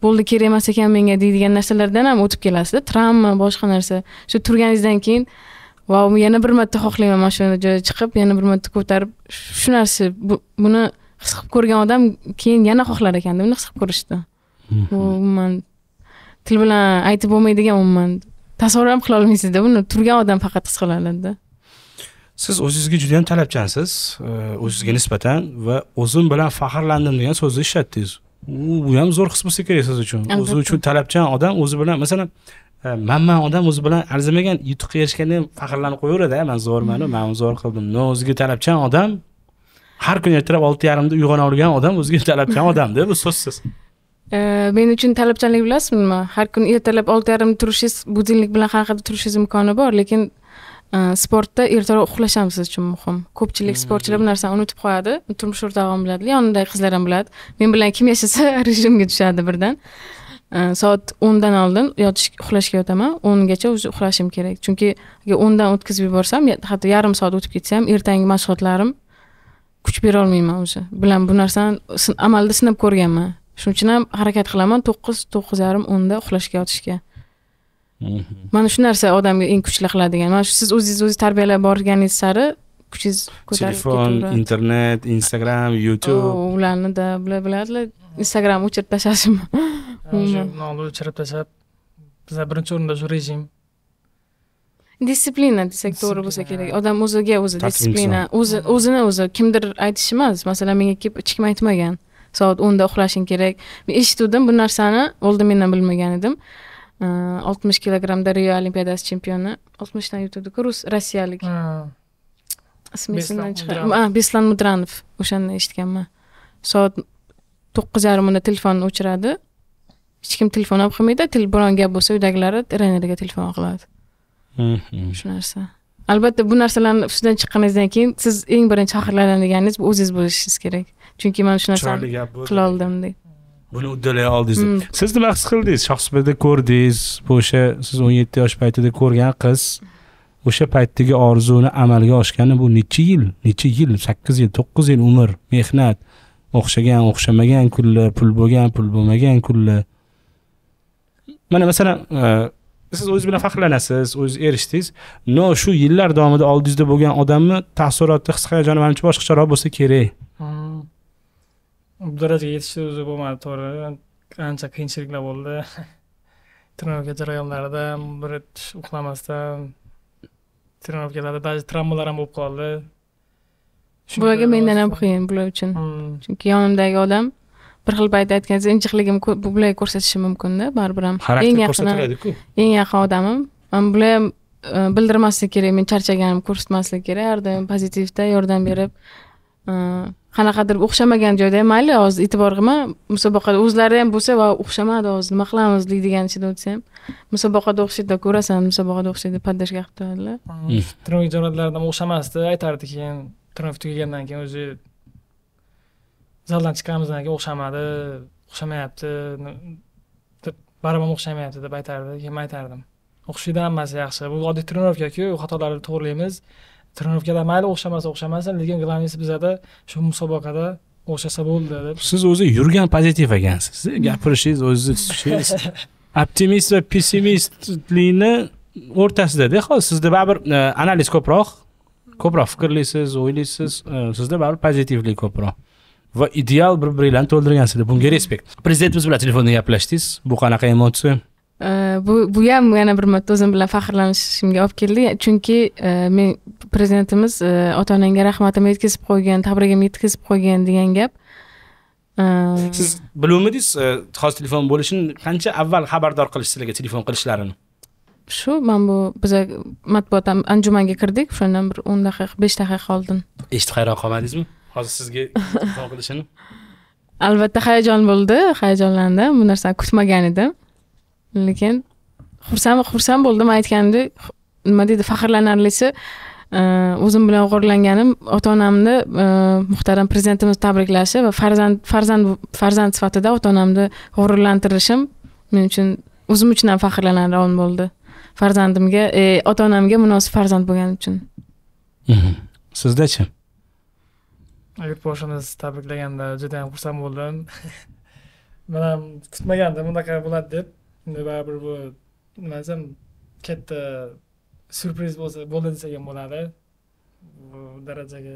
bo'ldi kerak emas ekan menga deydigan narsalardan ham o'tib kelasizda travma boshqa narsa shu turganingizdan keyin va yana bir marta xohlayman mana shu joyga chiqib yana bir marta ko'tarib shu narsa buni bu, his qilib ko'rgan odam keyin yana xohlar ekanda uni his qilib ko'rishni bu mhm. umuman til bilan aytib bo'lmaydigan umuman tasavvur ham qila olmaysizda buni turgan odam faqat his qila oladida siz o'zingizga juda yam talabchansiz e, o'zingizga nisbatan va o'zim bilan faxrlandim degan so'zni ishlatdingiz u ham zo'r his bo'lsa kerak siz uchun o'zi uchun talabchan odam o'zi bilan masalan manman e, odam o'zi bilan arzimagan yutuqqa erishganda ham faxrlanib qo'yaveradi man zo'rman man zo'r qildim o'ziga talabchan odam har kuni ertalab olti yarimda uyg'ona olgan odam o'ziga talabchan odamda bu so'zsiz men uchun talabchanlik bilasizmi nima har kuni ertalab olti yarimda turishingiz budilnik bilan har turishingiz imkoni bor lekin e, sportda ertaroq uxlasham siz uchun muhim ko'pchilik sportchilar bu narsani unutib qo'yadi turmush o'rtog'im biladi yonimdagi qizlar ham biladi men bilan kim yashasa rejimga tushadi birdan e, soat o'ndan oldin yotish uxlashga yotaman o'ngacha уже uxlashim kerak chunki agar o'ndan o'tkazib yuborsam hatto yarim soat o'tib ketsa ham ertangi mashg'ulotlarim kuch berolmayman o'zi bilam bu narsani amalda sinab ko'rganman shuning uchun ham harakat qilaman to'qqiz to'qqiz yarim o'nda uxlashga yotishga mhm. mana shu narsa odamga eng kuchli qiladigan mana shu siz o'zingizni o'zingiz tarbiyalab borganingiz sari kuchingiz ko'tarilib telefon internet instagram youtube ularnida bular biladilar instagramni o'chirib tashlashim o'sha o'chirib tashlab biza birinchi o'rinda shu rejim disiplina desak to'g'ri bo'lsa kerak odam o'ziga o'zi disiplina o'zi o'zini o'zi kimdir aytishi emas masalan menga kelib hech kim aytmagan soat o'nda uxlashing kerak men eshitgandim bu narsani oldin mendan bilmagan edim oltmish kilogrammda daryo olimpiadasi chempioni oltmishdan yutadiku rus rossiyalik ismi esimdan chiqyapti beslan mudranov o'shanda eshitganman soat to'qqiz yarimda telefonni o'chiradi hech kim telefon olib qilmaydi biron gap bo'lsa uydagilari trenerga telefon qiladi Mhm. shu narsa albatta bu narsalarni ustidan chiqqaningizdan keyin siz eng birinchi faxrlanadiganingiz bu o'zingiz bo'lishingiz kerak chunki man shu narsani qiloldim deb buni uddalay oldingiz hmm. siz nima his qildingiz shohsupada ko'rdingiz bu o'sha siz o'n yetti yosh paytida ko'rgan qiz o'sha paytdagi orzuni amalga oshgani bu necha yil necha yil sakkiz yil to'qqiz yil umr mehnat o'xshagan o'xshamagan kunlar pul bo'lgan pul bo'lmagan kunlar mana masalan e, siz o'zingiz bilan faxrlanasiz o'zingiz erishdingiz но shu yillar davomida oldingizda bo'lgan odamni taassuroti his hayajoni manimcha boshqacharoq bo'lsa kerak bu darajaga yetishni o'zi bo'lmadi to'g'ri ancha qiyinchiliklar bo'ldi trenovka jarayonlarida bir uxlamasdan тренировкаlarda даже travmalar ham bo'lib qoldi bularga mendan ham qiyin bular uchun hmm. chunki yonimdagi odam bir xil paytda aytganingizdek injiqligim bular ko'rsatishi mumkinda baribir ham eng yaqin eng yaqin odamim bular ham e, bildirmaslik kerak men charchaganimni ko'rsatmaslik kerak har doim pozitivda yordam berib e, qanaqadir o'xshamagan joyda ham mayli hozir e'tibor qilma musobaqada o'zlari ham bo'lsa va o'xshamadi hozir nima qilamiz degan ichida o'tsa ham musobaqada o'xshaydi ko'rasan musobaqada o'xshaydi поддержка qilib turadilar trenirovkalardan o'xshamasdi aytardi keyin trenirov tugagandan keyin o'zi zaldan chiqamiz o'xshamadi o'xshamayapti deb baribir o'xshamayapti deb aytardi keyin aytardim o'xshaydi hammasi yaxshi bu oddiy тренировкаku xatolarni to'g'rilaymiz тренировкаlar mayli o'xshamasa o'xshamasin lekin главныйsi bizada shu musobaqada o'xshasa bo'ldi deb siz o'zi yurgan pozitiv ekansiz gapirishingiz o'zingiz optimist va pessimistlikni o'rtasidada hozir sizda baribir e, analiz ko'proq ko'proq fikrlaysiz o'ylaysiz e, sizda baribir pozitivlik ko'proq va ideal bir biringlarni to'ldirgansizlar bunga respekt prezidentimiz bilan telefonda gaplashdingiz bu qanaqa emotsiya bu bu ham yana bir marta o'zim bilan faxrlanishimga olib keldi chunki e, men prezidentimiz e, ota onangga rahmatimni yetkazib qo'ygan tabrigimni yetkazib qo'ygan degan gap siz biluvmidingiz e, hozir telefon bo'lishini qancha avval xabardor qilish sizlarga telefon qilishlarini shu man bu biza matbuot anjumanga kirdik o'shandan bir o'n daqiqa besh daqiqa oldin eshitib hayron qolmadingizmi hozir sizga iste'fo qilishini albatta hayajon bo'ldi hayajonlandim bu narsani kutmagan edim lekin xursand xursand bo'ldim aytganimdek nima deydi faxrlanarlisi e, o'zim bilan g'ururlanganim ota onamni e, muhtaram prezidentimiz tabriklashi va farzand farzand farzand sifatida ota onamni g'ururlantirishim men uchun o'zim uchun ham faxrlanarli bo'ldi farzandimga e, ota onamga munosib farzand bo'lgani uchun mhm. sizdachi yurtboshimiz tabriklaganda yam xursand bo'ldim man ham kutmagandim bunaqa bo'ladi deb baribir bu nima desam katta syurpriz bo'lsa bo'ldi desak ham bo'ladi bu darajaga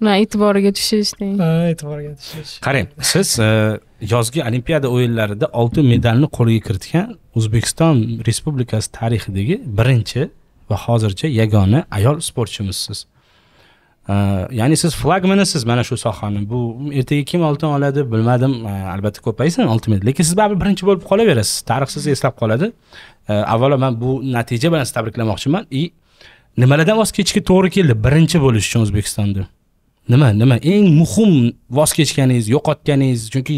mana e'tiboriga tushish deng e'tiboriga tushish qarang siz e, yozgi olimpiada o'yinlarida oltin medalni qo'lga kiritgan o'zbekiston respublikasi tarixidagi birinchi va hozircha yagona ayol sportchimizsiz ya'ni siz flagmanisiz mana shu sohani bu ertaga kim oltin oladi bilmadim albatta ko'paysin oltin lekin siz baribir birinchi bo'lib qolaverasiz tarix sizni eslab qoladi avvalo man bu natija bilan sizni tabriklamoqchiman и nimalardan voz kechishga to'g'ri keldi birinchi bo'lish uchun o'zbekistonda nima nima eng muhim voz kechganingiz yo'qotganingiz chunki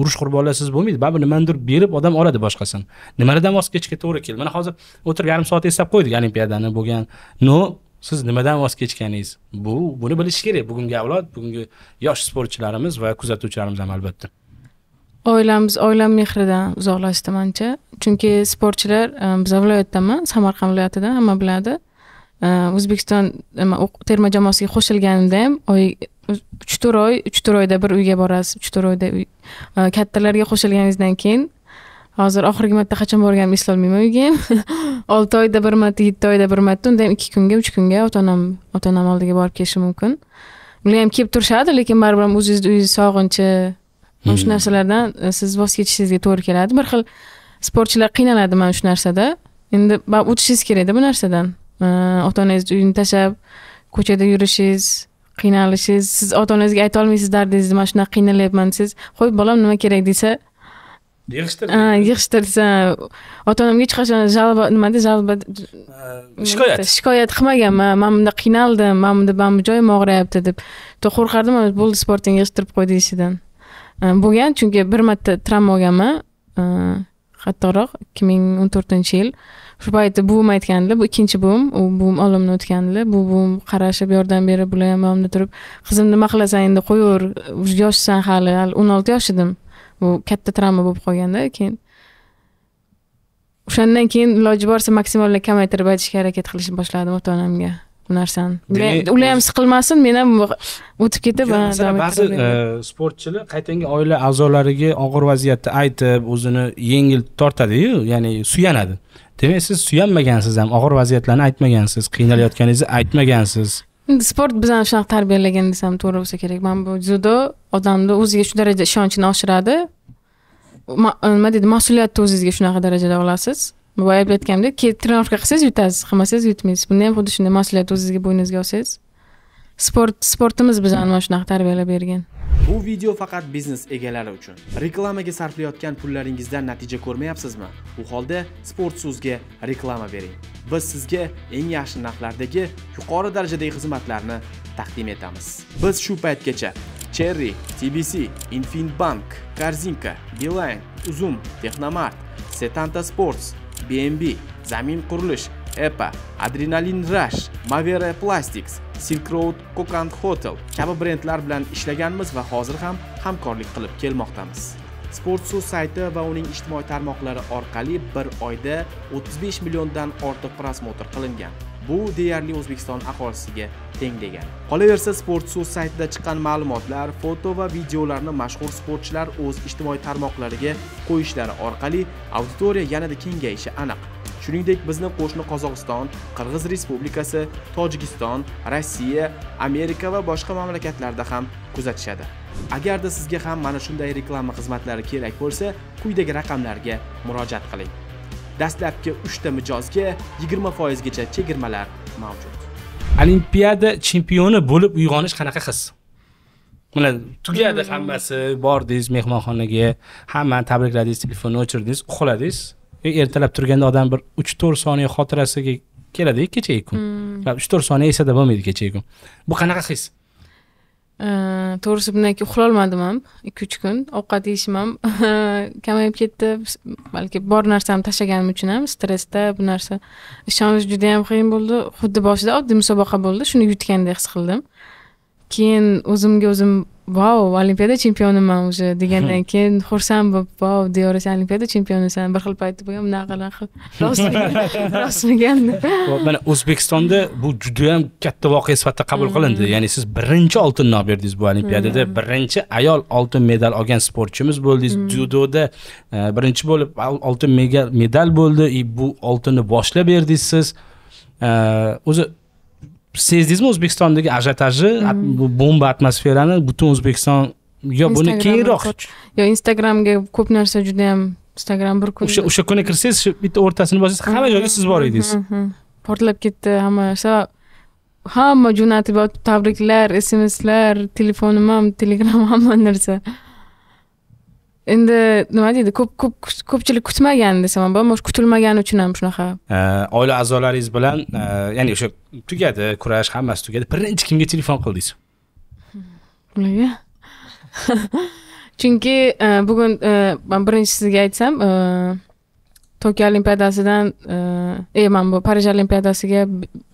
urush qurbonlarsiz bo'lmaydi baribir nimanidir berib odam oladi boshqasini nimalardan voz kechishga to'g'ri keldi mana hozir o'tirib yarim soat eslab qo'ydik olimpiadani bo'lgan no siz nimadan voz kechganingiz bu buni bilish kerak bugungi avlod bugungi yosh sportchilarimiz va kuzatuvchilarimiz ham albatta oilamiz oilam mehridan uzoqlashdi manimcha chunki sportchilar biza viloyatdanman samarqand viloyatidan hamma biladi Э, o'zbekiston terma jamoasiga qo'shilganimda ham oy uch to'rt oy uch to'rt oyda bir uyga borasiz uch to'rt oyda uy e, kattalarga qo'shilganingizdan keyin hozir oxirgi marta qachon borganimni eslolmayman uyga ham olti oyda bir marta yetti oyda bir marta unda ham ikki kunga uch kunga ota onam ota onam oldiga borib kelishim mumkin ular ham kelib turishadi lekin baribir ham o'zingizni uyingiz sog'inchi mana shu hmm. narsalardan e, siz voz kechishingizga to'g'ri keladi bir xil sportchilar qiynaladi mana shu narsada endi o'tishingiz kerakda bu narsadan ota onangizni uyini tashlab ko'chada yurishingiz qiynalishingiz siz ota onangizga ayta olmaysiz dardingizni mana shunaqa qiynalyapman desangiz qo'y bolam nima kerak desa yig'ishtir yig'ishtirsa ota onamga hech qachon жалоба nima deydi жалоба shikoyat shikoyat qilmaganman man bunda qiynaldim man bunda mana bu joyim og'riyapti deb то qo'rqardim bo'ldi sportingni yig'ishtirib qo'y deyishidan bo'lgan chunki bir marta travma olganman qattiqroq ikki ming o'n to'rtinchi yil shu paytda buvim aytgandilar bu ikkinchi buvim u buvim olamdan o'tgandilar bu buvim qarashib yordam berib bular ham yonimda turib qizim nima qilasan endi qo'yaver yoshsan hali hali o'n olti yosh edim bu katta travma bo'lib qolganda keyin o'shandan keyin iloji boricha maksimal kamaytirib aytishga harakat qilishni boshladim ota onamga u narsani ular ham siqilmasin men ham o'tib ketib masalan ba'zi e, sportchilar qaytanga oila a'zolariga og'ir vaziyatda aytib o'zini yengil tortadiyu ya'ni suyanadi demak siz suyanmagansiz ham og'ir vaziyatlarni aytmagansiz qiynalayotganingizni aytmagansiz sport bizani shunaqa tarbiyalagan desam to'g'ri bo'lsa kerak mana bu dzyudo odamni o'ziga shu darajada ishonchini oshiradi nima deydi mas'uliyatni o'zingizga shunaqa darajada olasiz boya aytayotgandek trenirovka qilsangiz yutasiz qilmasangiz yutmaysiz bunda ham xuddi shunday mas'uliyat o'zingizga bo'yningizga olsangiz sport sportimiz bizani mana shunaqa tarbiyalab bergan bu video faqat biznes egalari uchun reklamaga sarflayotgan pullaringizdan natija ko'rmayapsizmi u holda sport reklama bering biz sizga eng yaxshi narxlardagi yuqori darajadagi xizmatlarni taqdim etamiz biz shu paytgacha cherry tbc infinbank korzinka beeline uzum texnomart setanta sports BNB, Zamin Qurilish, EPA, Adrenalin Rush, Mavera Plastics, Silk Road Kokand Hotel kabi brendlar bilan ishlaganmiz va hozir ham hamkorlik qilib kelmoqdamiz. Sport Suv sayti va uning ijtimoiy tarmoqlari orqali bir oyda 35 milliondan ortiq promotor qilingan. bu deyarli o'zbekiston aholisiga teng degan qolaversa sport suv saytida chiqqan ma'lumotlar foto va videolarni mashhur sportchilar o'z ijtimoiy tarmoqlariga qo'yishlari orqali auditoriya yanada kengayishi aniq shuningdek bizni qo'shni qozog'iston qirg'iz respublikasi tojikiston rossiya amerika va boshqa mamlakatlarda ham kuzatishadi agarda sizga ham mana shunday reklama xizmatlari kerak bo'lsa quyidagi raqamlarga murojaat qiling dastlabki 3 ta mijozga 20% gacha chegirmalar mavjud. Olimpiada chempioni bo'lib uyg'onish qanaqa his? mana tugadi mm. hammasi bordingiz mehmonxonaga hamma tabrikladingiz telefonni o'chirdingiz uxladingiz e, ertalab turganda odam bir 3-4 soniya xotirasiga keladi kechagi kun 3-4 mm. soniya esa da bo'lmaydi kechagi kun bu qanaqa his to'g'risi bundan keyin uxlolmadim ham ikki uch kun ovqat yeyishim ham kamayib ketdi balki bor narsamni tashlaganim uchun ham stressda bu narsa ishonish juda yam qiyin bo'ldi xuddi boshida oddiy musobaqa bo'ldi shuni yutgandek his qildim keyin o'zimga o'zim vau olimpiada chempioniman уже degandan keyin xursand bo'lib vau diyor sen olimpiada chempionisan bir xil paytda bo'lgan bunaqa bunaqa rostmigan mana o'zbekistonda bu judayam katta voqea sifatida qabul qilindi ya'ni siz birinchi oltinni olib berdingiz bu olimpiadada birinchi ayol oltin medal olgan sportchimiz bo'ldingiz dzyudoda birinchi bo'lib oltin medal bo'ldi и bu oltinni boshlab berdingiz siz o'zi sezdingizmi o'zbekistondagi hmm. bu bomba atmosferani butun o'zbekiston yo buni keyinroq yo instagramga ko'p narsa juda yam instagram bir kun o'sha o'sha kuni kirsangiz shu bitta o'rtasini bosangiz hamma hmm, joyga siz bor hmm, edingiz portlab ketdi hamma narsa hamma jo'natib yotib tabriklar smslar telefonim ham telegram hamma narsa endi nima deydi ko'p ko'p ko'pchilik kutmagan desam ham bo'ladi kutilmagani uchun ham shunaqa oila a'zolaringiz bilan e, ya'ni o'sha tugadi kurash hammasi tugadi birinchi kimga telefon qildingiz ularga chunki e, bugun man e, birinchi sizga aytsam tokio olimpiadasidan e, e mana bu parij olimpiadasiga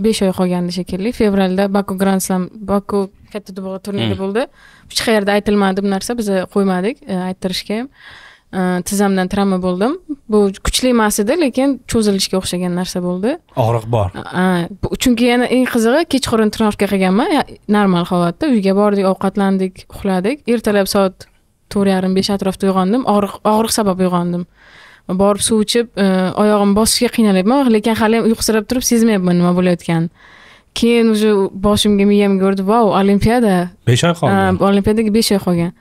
besh oy qolgandi shekilli fevralda baku grand slam baku katta dubl turniri hmm. bo'ldi hech qayerda aytilmadi bu narsa biz qo'ymadik e, ayttirishga ham e, tizzamdan travma bo'ldim bu kuchli emas edi lekin cho'zilishga o'xshagan narsa bo'ldi og'riq bor chunki yana eng qizig'i kechqurun тренировка qilganman normal holatda uyga bordik ovqatlandik uxladik ertalab soat to'rt yarim besh atrofda uyg'ondim og'riq og'riq sabab uyg'ondim borib suv ichib e, oyog'imni bosishga qiynalyapman lekin hali ham uyqusirab turib sezmayapman nima bo'layotganini keyin уже boshimga miyamga urdi vau olimpiada besh oy qolgan olimpiadaga besh oy qolgan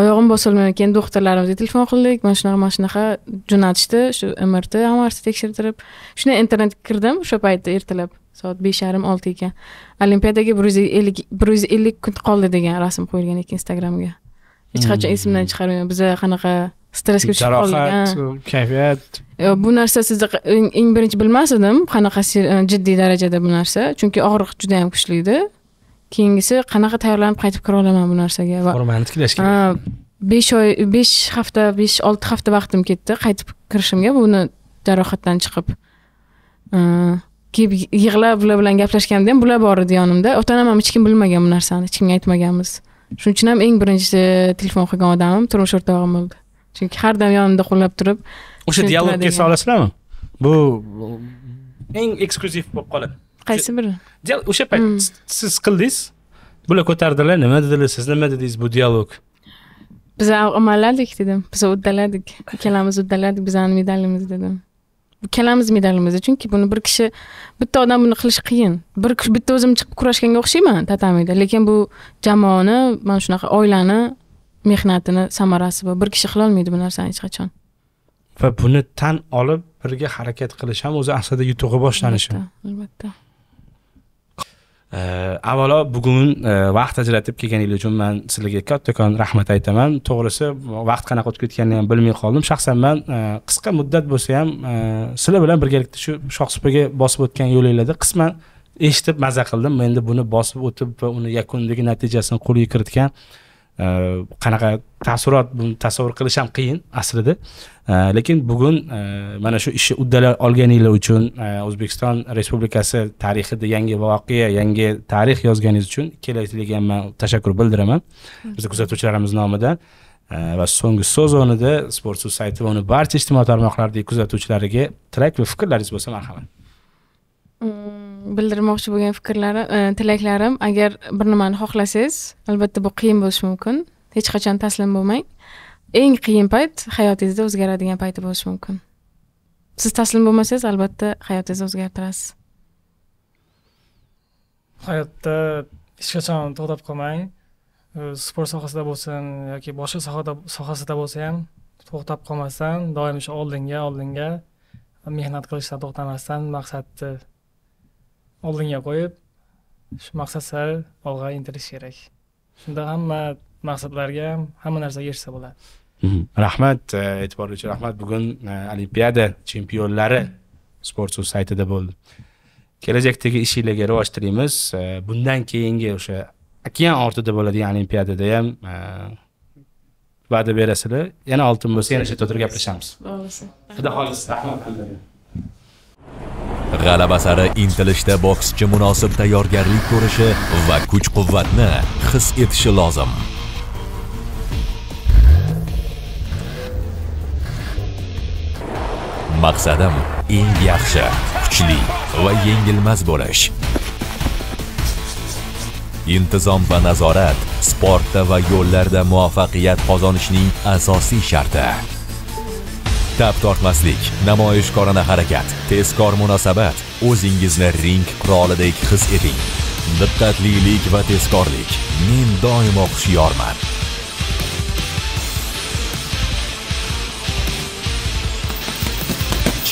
oyog'im bosolmayapti keyin doktorlarimizga telefon qildik mana shunaqa mana shunaqa jo'natishdi shu mrt hammasi tekshirtirib shunday internetga kirdim o'sha paytda ertalab soat besh yarim olti ekan olimpiadaga bir yuz ellik bir yuz ellik kun qoldi degan rasm qo'yilgan ekan instagramga hech qachon esimdan hmm. chiqarmayman biza qanaqa stressga tushib qolgan kayfiyat bu narsa sizni eng birinchi bilmas edim qanaqa e, jiddiy darajada bu narsa chunki og'riq juda yam kuchli edi keyingisi qanaqa tayyorlanib qaytib kira olaman bu narsaga formani tiklash kerak besh oy besh hafta besh olti hafta vaqtim ketdi qaytib kirishimga buni jarohatdan chiqib e, kelib yig'lab bular bilan gaplashganimda ham bular bor edi yonimda ota onam ham hech kim bilmagan bu narsani hech kimga aytmaganmiz shuning uchun ham eng birinchi telefon qilgan odamim turmush o'rtog'im bo'ldi chunki har doim yonimda qo'llab turib o'sha dialogga olasizlarmi bu eng eksklyuziv bo'lib qoladi qaysi biri o'sha payt hmm. siz qildingiz bular ko'tardilar nima dedilar siz nima dedingiz bu dialog biz amaladik dedim biz uddaladik ikkalamiz uddaladik bizani medalimiz dedim ikkalamiz medalimiz chunki buni bir kishi bitta odam buni qilish qiyin bir bitta o'zim chiqib kurashganga o'xshayman tatamida lekin bu jamoani mana shunaqa oilani mehnatini samarasi bor bir kishi qilolmaydi bu narsani hech qachon va buni tan olib birga harakat qilish ham o'zi aslida yutug'i boshlanishi albatta avvalo bugun e, vaqt ajratib kelganingiz uchun man sizlarga kattakon rahmat aytaman to'g'risi vaqt qanaqa o'tib ketganini ham bilmay qoldim shaxsan man e, qisqa muddat bo'lsa ham e, sizlar bilan birgalikda shu shohsupaga bosib o'tgan yo'linglarda qisman eshitib maza qildim endi buni bosib o'tib va uni yakundagi natijasini qo'lga kiritgan qanaqa taassurot buni tasavvur qilish ham qiyin aslida lekin bugun e, mana shu ishni uddalay olganinglar uchun e, o'zbekiston respublikasi tarixida yangi voqea yangi tarix yozganingiz uchun ikkalangizga ham man tashakkur bildiraman bizni kuzatuvchilarimiz nomidan e, va so'nggi so'z o'rnida sport sayti va uni barcha ijtimoiy tarmoqlardagi kuzatuvchilariga tilak va fikrlaringiz bo'lsa marhamat bildirmoqchi bo'lgan fikrlarim e, tilaklarim agar bir nimani xohlasangiz albatta bu qiyin bo'lishi mumkin hech qachon taslim bo'lmang eng qiyin payt hayotingizda o'zgaradigan payti bo'lishi mumkin siz taslim bo'lmasangiz albatta hayotingizni o'zgartirasiz hayotda hech qachon to'xtab qolmang e, sport sohasida bo'lsin yoki boshqa sohada sohasida bo'lsa ham to'xtab qolmasdan doim o'sha oldinga oldinga mehnat qilishdan to'xtamasdan maqsadni oldinga qo'yib shu maqsad sari olg'a intilish kerak shunda hamma maqsadlarga ham hamma narsaga erishsa bo'ladi mhm. rahmat e, e'tiborli uchun rahmat bugun e, olimpiada chempionlari sport saytida bo'ldi kelajakdagi ishinglarga rivoj tilaymiz e, bundan keyingi o'sha okean ortida bo'ladigan olimpiadada ham va'da berasizlar yana oltin bo'lsa yana shu yerda o'tirib gaplashamiz xudo xohlasa rahmat g'alaba sari intilishda bokschi munosib tayyorgarlik ko'rishi va kuch-quvvatni his etishi lozim. Maqsadim eng yaxshi, kuchli va yengilmas bo'lish. Intizom va nazorat sportda va yo'llarda muvaffaqiyat qozonishning asosiy sharti. tap tortmaslik namoyishkorona harakat tezkor munosabat o'zingizni ring qurolidek his eting diqqatlilik va tezkorlik men doimo hushyorman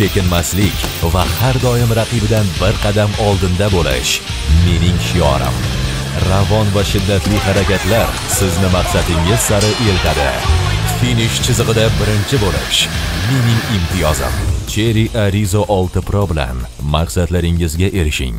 chekinmaslik va har doim raqibidan bir qadam oldinda bo'lish mening shiorim ravon va shiddatli harakatlar sizni maqsadingiz sari eltadi finish chizig'ida birinchi bo'lish mening imtiyozim cherry arizo olti pro bilan maqsadlaringizga erishing